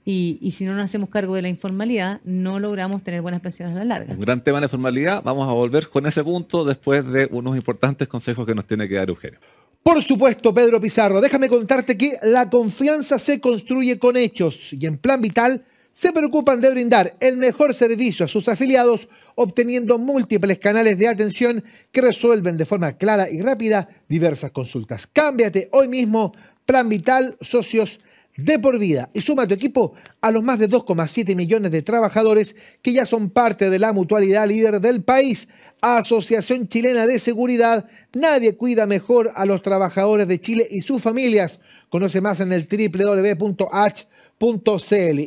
Y, si no nos hacemos cargo de la informalidad, no logramos tener buenas pensiones a la larga. Un gran tema de informalidad. Vamos a volver con ese punto después de unos importantes consejos que nos tiene que dar Eugenio. Por supuesto, Pedro Pizarro, déjame contarte que la confianza se construye con hechos y en Plan Vital se preocupan de brindar el mejor servicio a sus afiliados, obteniendo múltiples canales de atención que resuelven de forma clara y rápida diversas consultas. Cámbiate hoy mismo, Plan Vital, socios de por vida y suma tu equipo a los más de 2,7 millones de trabajadores que ya son parte de la mutualidad líder del país. Asociación Chilena de Seguridad, nadie cuida mejor a los trabajadores de Chile y sus familias. Conoce más en el www.h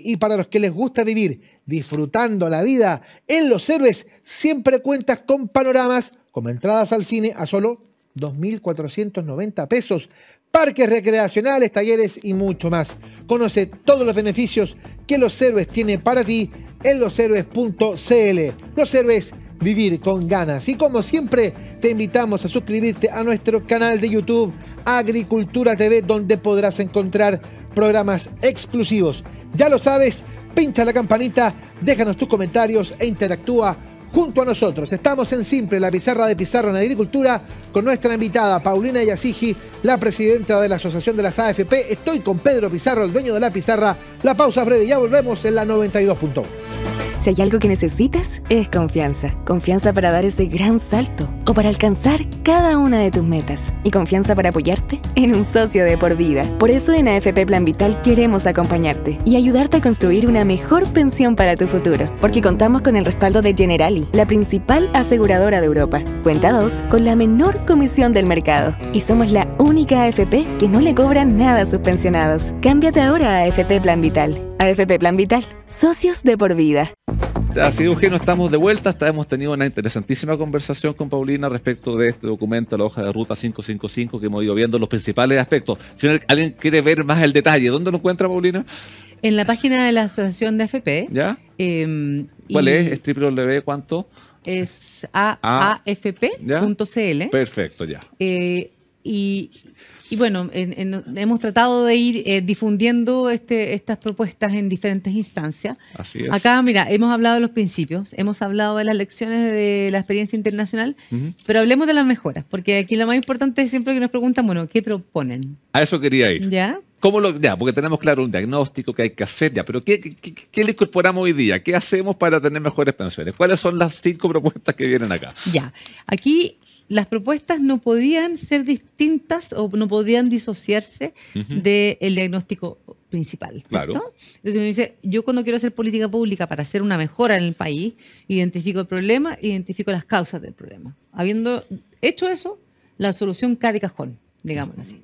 y para los que les gusta vivir disfrutando la vida en Los Héroes, siempre cuentas con panoramas como entradas al cine a solo 2.490 pesos, parques recreacionales, talleres y mucho más. Conoce todos los beneficios que Los Héroes tiene para ti en loshéroes.cl. Los Héroes, vivir con ganas. Y como siempre, te invitamos a suscribirte a nuestro canal de YouTube Agricultura TV, donde podrás encontrar programas exclusivos. Ya lo sabes, pincha la campanita, déjanos tus comentarios e interactúa junto a nosotros. Estamos en Simple, la pizarra de Pizarro en Agricultura, con nuestra invitada Paulina Yasigi, la presidenta de la Asociación de las AFP. Estoy con Pedro Pizarro, el dueño de la pizarra. La pausa breve breve, ya volvemos en la 92.1. Si hay algo que necesitas, es confianza. Confianza para dar ese gran salto o para alcanzar cada una de tus metas. Y confianza para apoyarte en un socio de por vida. Por eso en AFP Plan Vital queremos acompañarte y ayudarte a construir una mejor pensión para tu futuro. Porque contamos con el respaldo de General la principal aseguradora de Europa. Cuenta dos con la menor comisión del mercado. Y somos la única AFP que no le cobra nada a sus pensionados. Cámbiate ahora a AFP Plan Vital. AFP Plan Vital. Socios de por vida. Así Eugenio, estamos de vuelta. Hasta hemos tenido una interesantísima conversación con Paulina respecto de este documento, la hoja de ruta 555, que hemos ido viendo los principales aspectos. Si alguien quiere ver más el detalle, ¿dónde lo encuentra Paulina? En la página de la Asociación de AFP. ¿Ya? Em, ¿Cuál es? ¿Es www cuánto? Es aafp.cl. Perfecto, ya. Eh, y, bueno, hemos tratado de ir eh, difundiendo este, estas propuestas en diferentes instancias. Así es. Acá, mira, hemos hablado de los principios, hemos hablado de las lecciones de la experiencia internacional, pero hablemos de las mejoras, porque aquí lo más importante es siempre que nos preguntan, bueno, ¿qué proponen? A eso quería ir. ¿Ya? lo, ya, porque tenemos claro un diagnóstico que hay que hacer, ya, pero ¿qué, le incorporamos hoy día? ¿Qué hacemos para tener mejores pensiones? ¿Cuáles son las cinco propuestas que vienen acá? Ya, aquí las propuestas no podían ser distintas o no podían disociarse del diagnóstico principal. Entonces uno dice, yo cuando quiero hacer política pública para hacer una mejora en el país, identifico el problema, identifico las causas del problema. Habiendo hecho eso, la solución cae de cajón digámoslo así.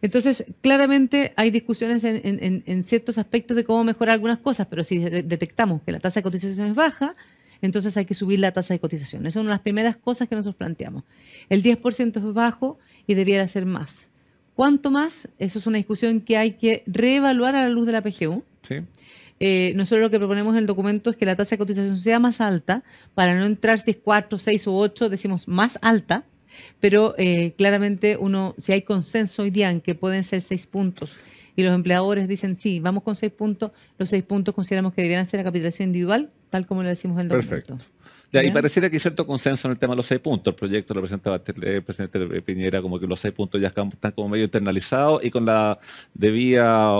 Entonces, claramente hay discusiones en, ciertos aspectos de cómo mejorar algunas cosas, pero si detectamos que la tasa de cotización es baja, entonces hay que subir la tasa de cotización. Esa es una de las primeras cosas que nosotros planteamos. El 10% es bajo y debiera ser más. ¿Cuánto más? Eso es una discusión que hay que reevaluar a la luz de la PGU. Eh, nosotros lo que proponemos en el documento es que la tasa de cotización sea más alta, para no entrar si es 4, 6 o 8, decimos más alta, pero eh, claramente uno, si hay consenso hoy día en que pueden ser seis puntos y los empleadores dicen, sí, vamos con seis puntos, los seis puntos consideramos que deberían ser la capitalización individual, tal como lo decimos en el Perfecto. Ya, y pareciera que hay cierto consenso en el tema de los seis puntos. El proyecto lo presentaba eh, el presidente Piñera como que los seis puntos ya están como medio internalizados y con la debida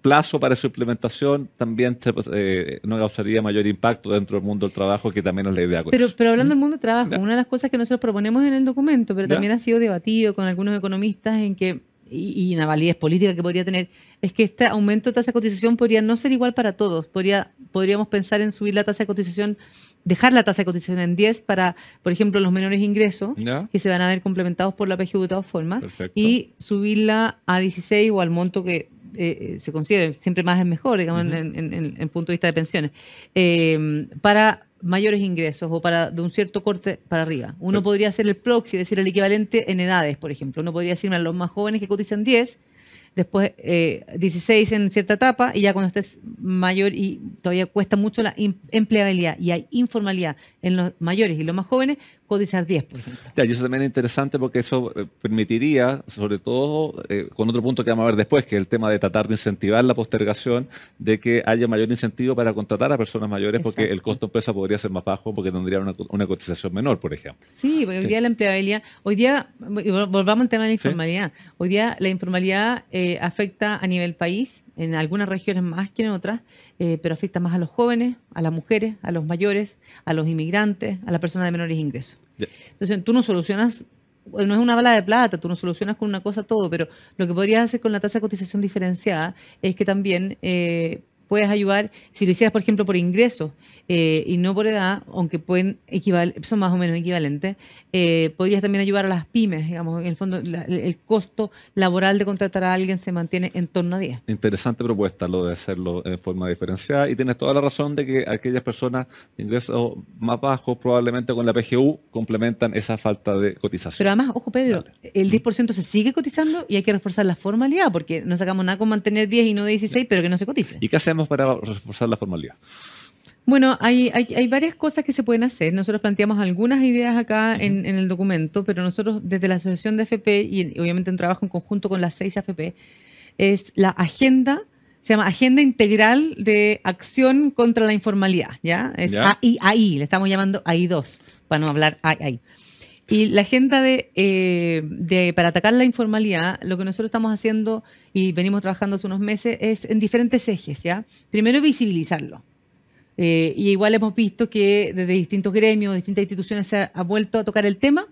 plazo para su implementación también eh, no causaría mayor impacto dentro del mundo del trabajo, que también es la idea. pero, pero hablando del ¿Mm? mundo del trabajo, una de las cosas que nosotros proponemos en el documento, pero también ha sido debatido con algunos economistas en que, y, una validez política que podría tener, es que este aumento de tasa de cotización podría no ser igual para todos. Podría, podríamos pensar en subir la tasa de cotización, dejar la tasa de cotización en 10 para, por ejemplo, los menores ingresos, que se van a ver complementados por la PGU de todas formas, y subirla a 16 o al monto que eh, eh, se considera, siempre más es mejor, digamos, en, en, punto de vista de pensiones, em, para mayores ingresos o para de un cierto corte para arriba. Uno podría hacer el proxy, es decir, el equivalente en edades, por ejemplo. Uno podría decirme a los más jóvenes que cotizan 10, después 16 eh, en cierta etapa y ya cuando estés mayor y todavía cuesta mucho la empleabilidad y hay informalidad en los mayores y los más jóvenes, cotizar 10, por ejemplo. eso también es interesante porque eso eh, permitiría, sobre todo, eh, con otro punto que vamos a ver después, que es el tema de tratar de incentivar la postergación, de que haya mayor incentivo para contratar a personas mayores porque el costo empresa podría ser más bajo porque tendría una, cotización menor, por ejemplo. Sí, hoy día la empleabilidad, hoy día, volvamos al tema de la informalidad, hoy día la informalidad eh, afecta a nivel país en algunas regiones más que en otras, eh, pero afecta más a los jóvenes, a las mujeres, a los mayores, a los inmigrantes, a las personas de menores ingresos. Entonces, tú no solucionas, no es una bala de plata, tú no solucionas con una cosa todo, pero lo que podrías hacer con la tasa de cotización diferenciada es que también eh, puedes ayudar si lo hicieras, por ejemplo, por ingresos eh, y no por edad, aunque pueden son más o menos equivalentes, eh, podrías también ayudar a las pymes, digamos, en el fondo el costo laboral de contratar a alguien se mantiene en torno a 10. Interesante propuesta lo de hacerlo en forma diferenciada y tienes toda la razón de que aquellas personas de ingresos más bajos probablemente con la PGU complementan esa falta de cotización. Pero además, ojo Pedro, el 10% se sigue cotizando y hay que reforzar la formalidad porque no sacamos nada con mantener 10 y no 16, pero que no se cotice. ¿Y qué hacemos? para reforzar la formalidad? Bueno, hay, hay, varias cosas que se pueden hacer. Nosotros planteamos algunas ideas acá en, el documento, pero nosotros desde la Asociación de AFP y obviamente en trabajo en conjunto con las seis AFP, es la agenda, se llama Agenda Integral de Acción contra la Informalidad, ¿ya? Es le estamos llamando AI2, para no hablar AI. Y la agenda eh, de, para atacar la informalidad, lo que nosotros estamos haciendo y venimos trabajando hace unos meses es en diferentes ejes, ¿ya? Primero visibilizarlo. Eh, y igual hemos visto que desde distintos gremios, distintas instituciones se ha, vuelto a tocar el tema,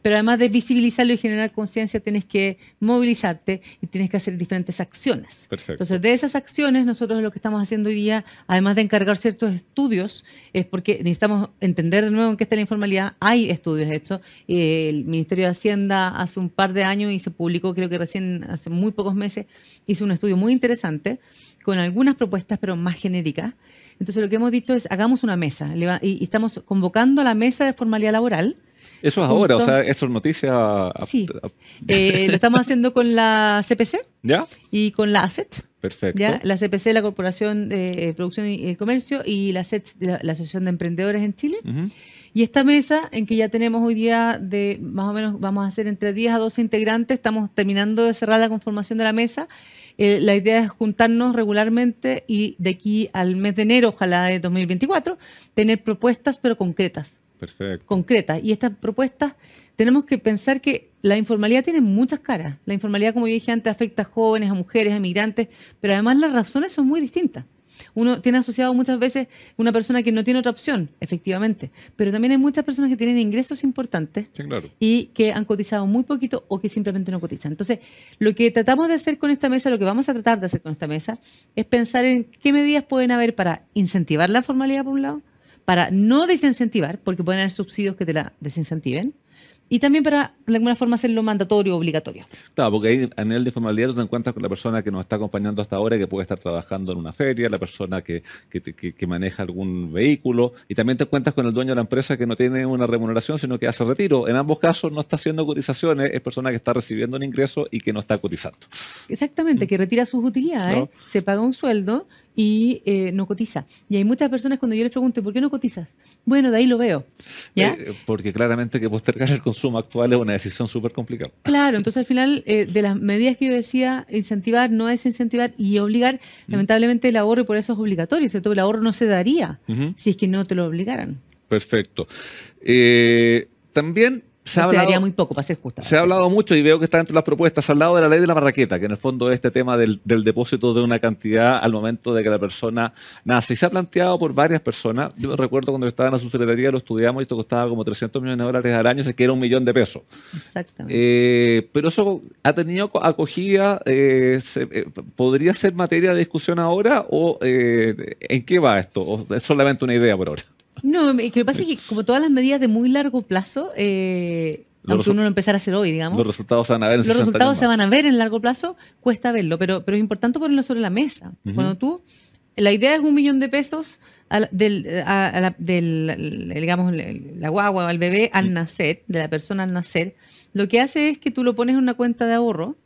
pero además de visibilizarlo y generar conciencia, tienes que movilizarte y tienes que hacer diferentes acciones. Perfecto. Entonces, de esas acciones, nosotros lo que estamos haciendo hoy día, además de encargar ciertos estudios, es porque necesitamos entender de nuevo en qué está la informalidad. Hay estudios hechos. Eh, el Ministerio de Hacienda hace un par de años y se publicó, creo que recién hace muy pocos meses, hizo un estudio muy interesante con algunas propuestas, pero más genéricas. Entonces lo que hemos dicho es, hagamos una mesa y, estamos convocando a la mesa de formalidad laboral. Eso es ahora, o sea, eso es noticia. Sí. Eh, lo estamos haciendo con la CPC ¿Ya? y con la ASET. Perfecto. La CPC, la Corporación de eh, Producción y Comercio, y la ASET, la, Asociación de Emprendedores en Chile. Y esta mesa, en que ya tenemos hoy día de más o menos, vamos a hacer entre 10 a 12 integrantes, estamos terminando de cerrar la conformación de la mesa eh, la idea es juntarnos regularmente y de aquí al mes de enero, ojalá de 2024, tener propuestas, pero concretas. Perfecto. Concretas. Y estas propuestas tenemos que pensar que la informalidad tiene muchas caras. La informalidad, como dije antes, afecta a jóvenes, a mujeres, a migrantes, pero además las razones son muy distintas. Uno tiene asociado muchas veces una persona que no tiene otra opción, efectivamente, pero también hay muchas personas que tienen ingresos importantes y que han cotizado muy poquito o que simplemente no cotizan. Entonces, lo que tratamos de hacer con esta mesa, lo que vamos a tratar de hacer con esta mesa, es pensar en qué medidas pueden haber para incentivar la formalidad por un lado, para no desincentivar, porque pueden haber subsidios que te la desincentiven, y también para, de alguna forma, hacerlo mandatorio, o obligatorio. Claro, porque ahí a nivel de formalidad tú te encuentras con la persona que nos está acompañando hasta ahora, que puede estar trabajando en una feria, la persona que, maneja algún vehículo, y también te encuentras con el dueño de la empresa que no tiene una remuneración, sino que hace retiro. En ambos casos no está haciendo cotizaciones, es persona que está recibiendo un ingreso y que no está cotizando. Exactamente, ¿Mm? que retira sus utilidades, se paga un sueldo y eh, no cotiza. Y hay muchas personas cuando yo les pregunto, ¿por qué no cotizas? Bueno, de ahí lo veo. ¿ya? porque claramente que postergar el consumo actual es una decisión súper complicada. Claro, entonces al final eh, de las medidas que yo decía, incentivar no es incentivar y obligar, lamentablemente el ahorro y por eso es obligatorio, ¿cierto? El ahorro no se daría si es que no te lo obligaran. Perfecto. Eh, también se, ha hablado, muy poco, para ser justa. Se ha hablado mucho y veo que está dentro de las propuestas. Se ha hablado de la ley de la barraqueta, que en el fondo es este tema del, depósito de una cantidad al momento de que la persona nace. Y se ha planteado por varias personas. Yo recuerdo cuando estaba en la subsecretaría, lo estudiamos y esto costaba como 300 millones de dólares al año, se que era un millón de pesos. Exactamente. Eh, pero eso ha tenido acogida. Eh, eh, ¿Podría ser materia de discusión ahora o en qué va esto? ¿O es solamente una idea por ahora? No, lo que pasa es que como todas las medidas de muy largo plazo, eh, aunque uno lo empezara a hacer hoy, digamos. Los resultados se van a ver en Los resultados se van a ver en largo plazo, cuesta verlo, pero, pero es importante ponerlo sobre la mesa. Cuando tú, la idea es un millón de pesos la, del, digamos, la guagua, al bebé al nacer, de la persona al nacer, lo que hace es que tú lo pones en una cuenta de ahorro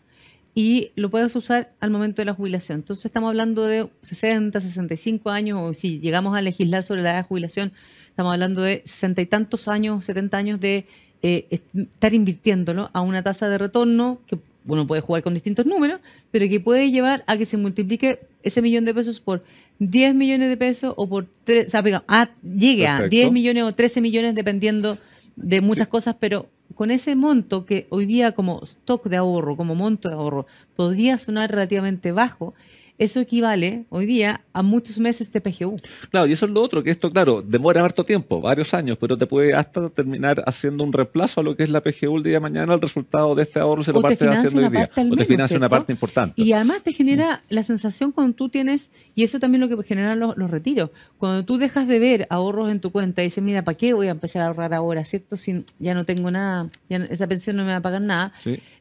y lo puedes usar al momento de la jubilación. Entonces estamos hablando de 60, 65 años, o si llegamos a legislar sobre la edad de jubilación, estamos hablando de 60 y tantos años, 70 años de eh, estar invirtiéndolo a una tasa de retorno que uno puede jugar con distintos números, pero que puede llevar a que se multiplique ese millón de pesos por 10 millones de pesos o por 3, o sea, ah, llegue a 10 millones o 13 millones dependiendo de muchas cosas, pero con ese monto que hoy día como stock de ahorro, como monto de ahorro, podría sonar relativamente bajo, eso equivale hoy día a muchos meses de PGU. Claro, y eso es lo otro, que esto, claro, demora harto tiempo, varios años, pero te puede hasta terminar haciendo un reemplazo a lo que es la PGU el día de mañana, el resultado de este ahorro se lo parte haciendo hoy día. O te financia una parte importante. Y además te genera la sensación cuando tú tienes, y eso también lo que generan los, retiros, cuando tú dejas de ver ahorros en tu cuenta y dices, mira, ¿para qué voy a empezar a ahorrar ahora? ¿Cierto? Si ya no tengo nada, ya esa pensión no me va a pagar nada.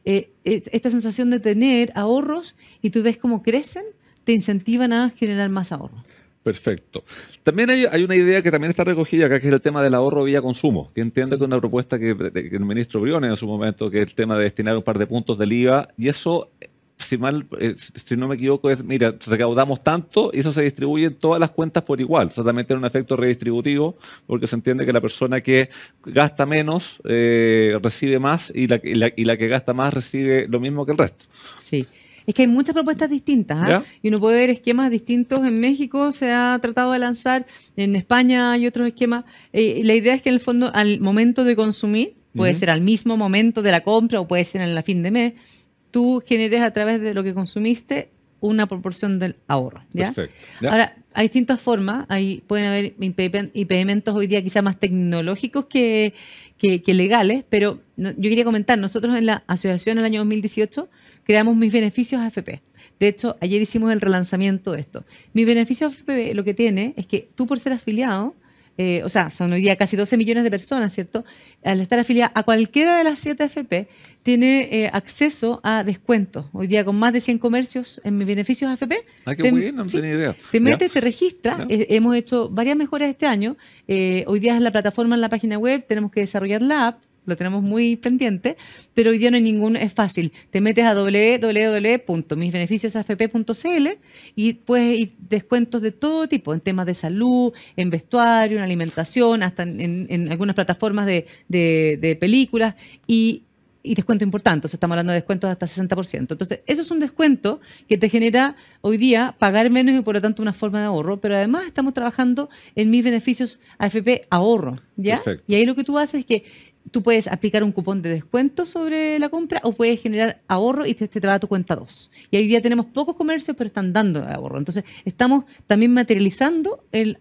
Eh, esta sensación de tener ahorros y tú ves cómo crecen incentivan a generar más ahorro. Perfecto. También hay, una idea que también está recogida acá, que es el tema del ahorro vía consumo, que entiendo que es una propuesta que, el ministro Briones en su momento, que es el tema de destinar un par de puntos del IVA, y eso, si, mal, eh, si no me equivoco, es, mira, recaudamos tanto y eso se distribuye en todas las cuentas por igual. O sea, también tiene un efecto redistributivo, porque se entiende que la persona que gasta menos eh, recibe más la, y la que gasta más recibe lo mismo que el resto. Sí. Es que hay muchas propuestas distintas ¿ah? y uno puede ver esquemas distintos. En México se ha tratado de lanzar, en España hay otros esquemas. Eh, la idea es que en el fondo, al momento de consumir, puede ser al mismo momento de la compra o puede ser en la fin de mes, tú generes a través de lo que consumiste una proporción del ahorro. Ahora, hay distintas formas, hay, pueden haber impedimentos hoy día quizá más tecnológicos que, que legales, pero yo quería comentar, nosotros en la asociación en el año 2018 creamos mis beneficios AFP. De hecho, ayer hicimos el relanzamiento de esto. Mis beneficios AFP lo que tiene es que tú por ser afiliado, eh, o sea, son hoy día casi 12 millones de personas, ¿cierto? Al estar afiliado a cualquiera de las 7 AFP, tiene eh, acceso a descuentos. Hoy día con más de 100 comercios en mis beneficios AFP. Ah, qué muy bien, no tenía idea. Te metes, te registras. Eh, hemos hecho varias mejoras este año. hoy día es la plataforma en la página web, tenemos que desarrollar la app lo tenemos muy pendiente, pero hoy día no hay ningún, es fácil. Te metes a www.misbeneficiosafp.cl y puedes ir descuentos de todo tipo, en temas de salud, en vestuario, en alimentación, hasta en, algunas plataformas de, películas y, descuento importante, o estamos hablando de descuentos hasta 60%. Entonces, eso es un descuento que te genera hoy día pagar menos y por lo tanto una forma de ahorro, pero además estamos trabajando en mis beneficios AFP ahorro, ¿ya? Perfecto. Y ahí lo que tú haces es que tú puedes aplicar un cupón de descuento sobre la compra o puedes generar ahorro y te, va a tu cuenta 2. Y hoy día tenemos pocos comercios, pero están dando ahorro. Entonces, estamos también materializando el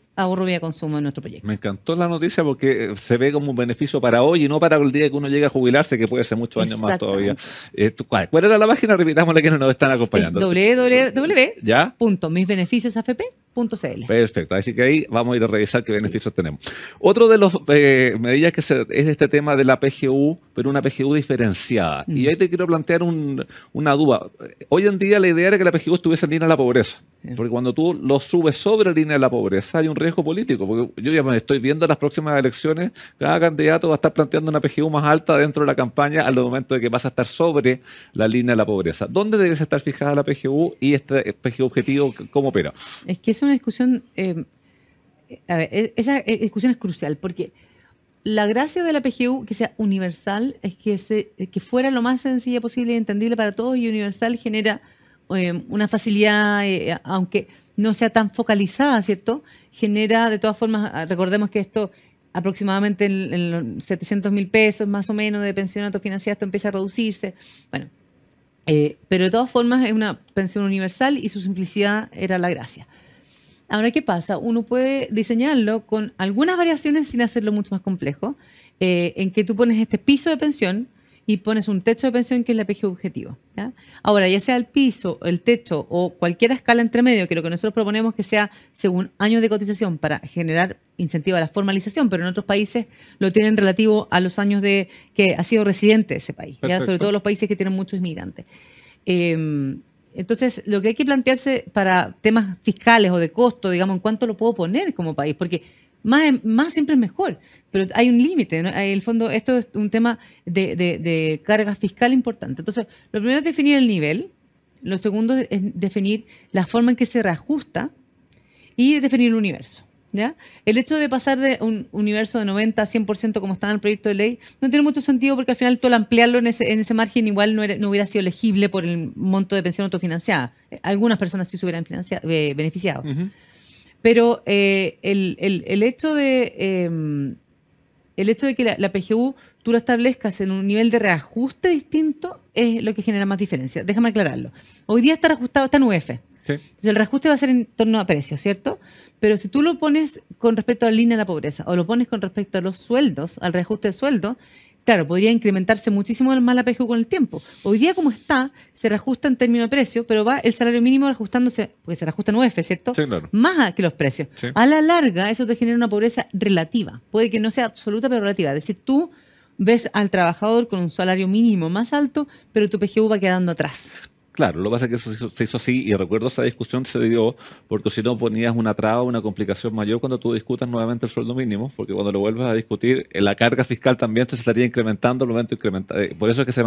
y Consumo en nuestro proyecto. Me encantó la noticia porque eh, se ve como un beneficio para hoy y no para el día que uno llega a jubilarse, que puede ser muchos años más todavía. Eh, ¿Cuál era la página? Repitámosle que nos están acompañando. Es Perfecto, así que ahí vamos a ir a revisar qué beneficios tenemos. Otro de los... Eh, medidas que es este tema de la PGU, pero una PGU diferenciada. Y ahí te quiero plantear una duda. Hoy en día la idea era que la PGU estuviese en línea de la pobreza, porque cuando tú lo subes sobre línea de la pobreza hay un riesgo político, porque yo ya me estoy viendo las próximas elecciones, cada candidato va a estar planteando una PGU más alta dentro de la campaña al momento de que vas a estar sobre la línea de la pobreza. ¿Dónde debes estar fijada la PGU y este PGU objetivo, cómo opera? Es que es una discusión, eh, e-, esa e-, discusión es crucial, porque la gracia de la PGU, que sea universal, es que, se, que fuera lo más sencilla posible y entendible para todos y universal genera eh, una facilidad, eh, aunque no sea tan focalizada, ¿cierto? Genera, de todas formas, ah, recordemos que esto aproximadamente en, los 700 mil pesos más o menos de pensión autofinanciada, esto empieza a reducirse. Bueno, eh, pero de todas formas es una pensión universal y su simplicidad era la gracia. Ahora, ¿qué pasa? Uno puede diseñarlo con algunas variaciones sin hacerlo mucho más complejo, eh, en que tú pones este piso de pensión, y pones un techo de pensión que es la PG objetivo. Ahora, ya sea el piso, el techo o cualquier escala entre que lo que nosotros proponemos que sea según años de cotización para generar incentivo a la formalización, pero en otros países lo tienen relativo a los años de que ha sido residente ese país, sobre todo los países que tienen muchos inmigrantes. Em, entonces, lo que hay que plantearse para temas fiscales o de costo, digamos, en cuánto lo puedo poner como país, porque Em, más, siempre es mejor, pero hay un límite, el fondo, esto es un tema de, carga fiscal importante. Entonces, lo primero es definir el nivel, lo segundo es definir la forma en que se reajusta y definir el universo. ¿Ya? El hecho de pasar de un universo de 90 a 100% como estaba en el proyecto de ley no tiene mucho sentido porque al final tú al ampliarlo en ese, margen igual no, hubiera sido elegible por el monto de pensión autofinanciada. Eh, algunas personas sí se hubieran eh, beneficiado. Pero eh, el, hecho de, em, el hecho de que la, PGU tú la establezcas en un nivel de reajuste distinto es lo que genera más diferencia. Déjame aclararlo. Hoy día está reajustado, está en UF. el reajuste va a ser en torno a precios, ¿cierto? Pero si tú lo pones con respecto a la línea de la pobreza o lo pones con respecto a los sueldos, al reajuste de sueldo, claro, podría incrementarse muchísimo el mal apego con el tiempo. Hoy día, como está, se reajusta en términos de precio, pero va el salario mínimo reajustándose, porque se en UF, ¿cierto? Sí, claro. Más que los precios. A la larga, eso te genera una pobreza relativa. Puede que no sea absoluta, pero relativa. Es decir, tú ves al trabajador con un salario mínimo más alto, pero tu PGU va quedando atrás. Claro, lo que pasa es que eso se hizo, así y recuerdo esa discusión se dio porque si no ponías una traba, una complicación mayor cuando tú discutas nuevamente el sueldo mínimo, porque cuando lo vuelves a discutir, eh, la carga fiscal también se estaría incrementando, al momento incrementa, eh, por eso es que se,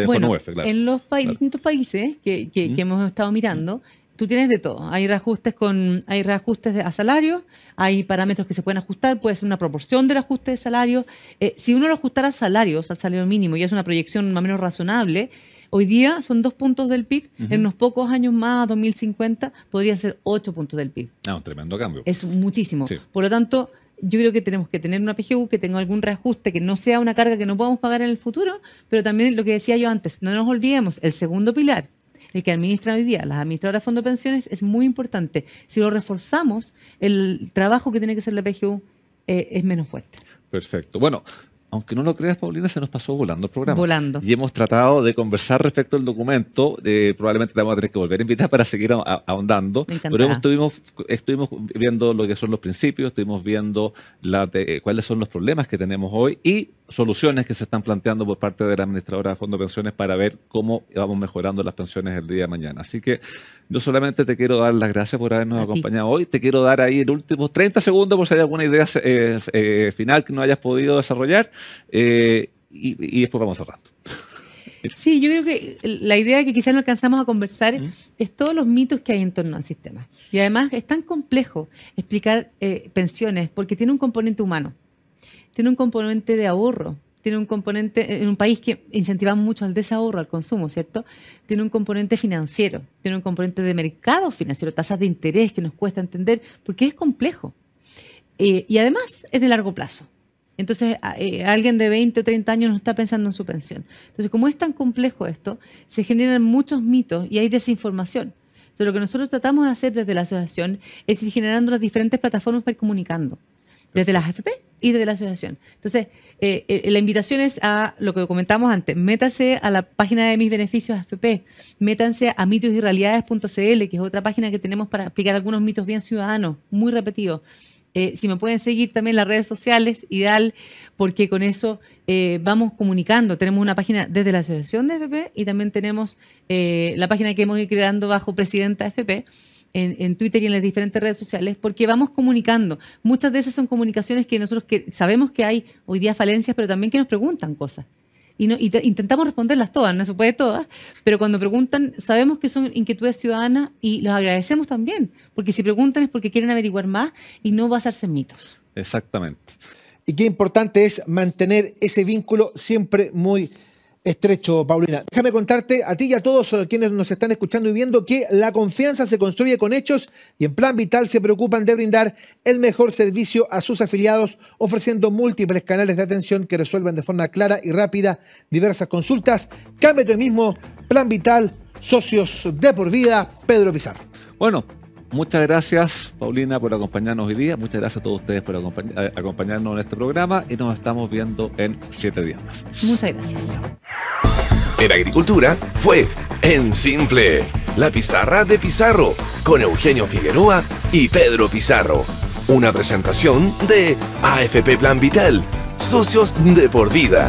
dejó en claro. En los distintos países que, hemos estado mirando, tú tienes de todo. Hay reajustes con, hay reajustes a salarios, hay parámetros que se pueden ajustar, puede ser una proporción del ajuste de salario. Eh, si uno lo ajustara a salarios, al salario mínimo, y es una proyección más o menos razonable, Hoy día son dos puntos del PIB, en unos pocos años más, 2050, podría ser ocho puntos del PIB. Ah, un tremendo cambio. Es muchísimo. Por lo tanto, yo creo que tenemos que tener una PGU que tenga algún reajuste, que no sea una carga que no podamos pagar en el futuro, pero también lo que decía yo antes, no nos olvidemos, el segundo pilar, el que administran hoy día las administradoras de fondos de pensiones, es muy importante. Si lo reforzamos, el trabajo que tiene que hacer la PGU eh, es menos fuerte. Perfecto. Bueno, aunque no lo creas, Paulina, se nos pasó volando el programa. Volando. Y hemos tratado de conversar respecto al documento. Eh, probablemente te vamos a tener que volver a invitar para seguir ahondando. Me Pero estuvimos, estuvimos viendo lo que son los principios, estuvimos viendo eh, cuáles son los problemas que tenemos hoy y soluciones que se están planteando por parte de la administradora de Fondo de Pensiones para ver cómo vamos mejorando las pensiones el día de mañana. Así que yo solamente te quiero dar las gracias por habernos acompañado hoy. Te quiero dar ahí el último 30 segundos por si hay alguna idea eh, eh, final que no hayas podido desarrollar eh, y, después vamos cerrando. Sí, yo creo que la idea que quizás no alcanzamos a conversar ¿Mm? es todos los mitos que hay en torno al sistema. Y además es tan complejo explicar pensiones porque tiene un componente humano tiene un componente de ahorro, tiene un componente en un país que incentiva mucho al desahorro, al consumo, ¿cierto? Tiene un componente financiero, tiene un componente de mercado financiero, tasas de interés que nos cuesta entender porque es complejo. Eh, y además es de largo plazo. Entonces, eh, alguien de 20 o 30 años no está pensando en su pensión. Entonces, como es tan complejo esto, se generan muchos mitos y hay desinformación. Entonces, lo que nosotros tratamos de hacer desde la asociación es ir generando las diferentes plataformas para ir comunicando. Desde las AFP, y desde la asociación. Entonces, eh, eh, la invitación es a lo que comentamos antes. Métanse a la página de mis beneficios AFP, métanse a realidades.cl, que es otra página que tenemos para explicar algunos mitos bien ciudadanos, muy repetidos. Eh, si me pueden seguir también en las redes sociales, ideal, porque con eso vamos comunicando. Tenemos una página desde la Asociación de AFP. y también tenemos la página que hemos ido creando bajo Presidenta AFP en, Twitter y en las diferentes redes sociales, porque vamos comunicando. Muchas de esas son comunicaciones que nosotros sabemos que hay hoy día falencias, pero también que nos preguntan cosas. Y, intentamos responderlas todas, no se puede todas, pero cuando preguntan, sabemos que son inquietudes ciudadanas y los agradecemos también, porque si preguntan es porque quieren averiguar más y no basarse en mitos. Exactamente. Y qué importante es mantener ese vínculo siempre muy estrecho, Paulina. Déjame contarte a ti y a todos eh, quienes nos están escuchando y viendo que la confianza se construye con hechos y en Plan Vital se preocupan de brindar el mejor servicio a sus afiliados, ofreciendo múltiples canales de atención que resuelven de forma clara y rápida diversas consultas. Cámbiate mismo, Plan Vital, socios de por vida, Pedro Pizarro. Bueno, Muchas gracias, Paulina, por acompañarnos hoy día. Muchas gracias a todos ustedes por eh, acompañarnos en este programa y nos estamos viendo en siete días más. Muchas gracias. En agricultura fue En Simple, la pizarra de Pizarro, con Eugenio Figueroa y Pedro Pizarro. Una presentación de AFP Plan Vital, socios de por vida.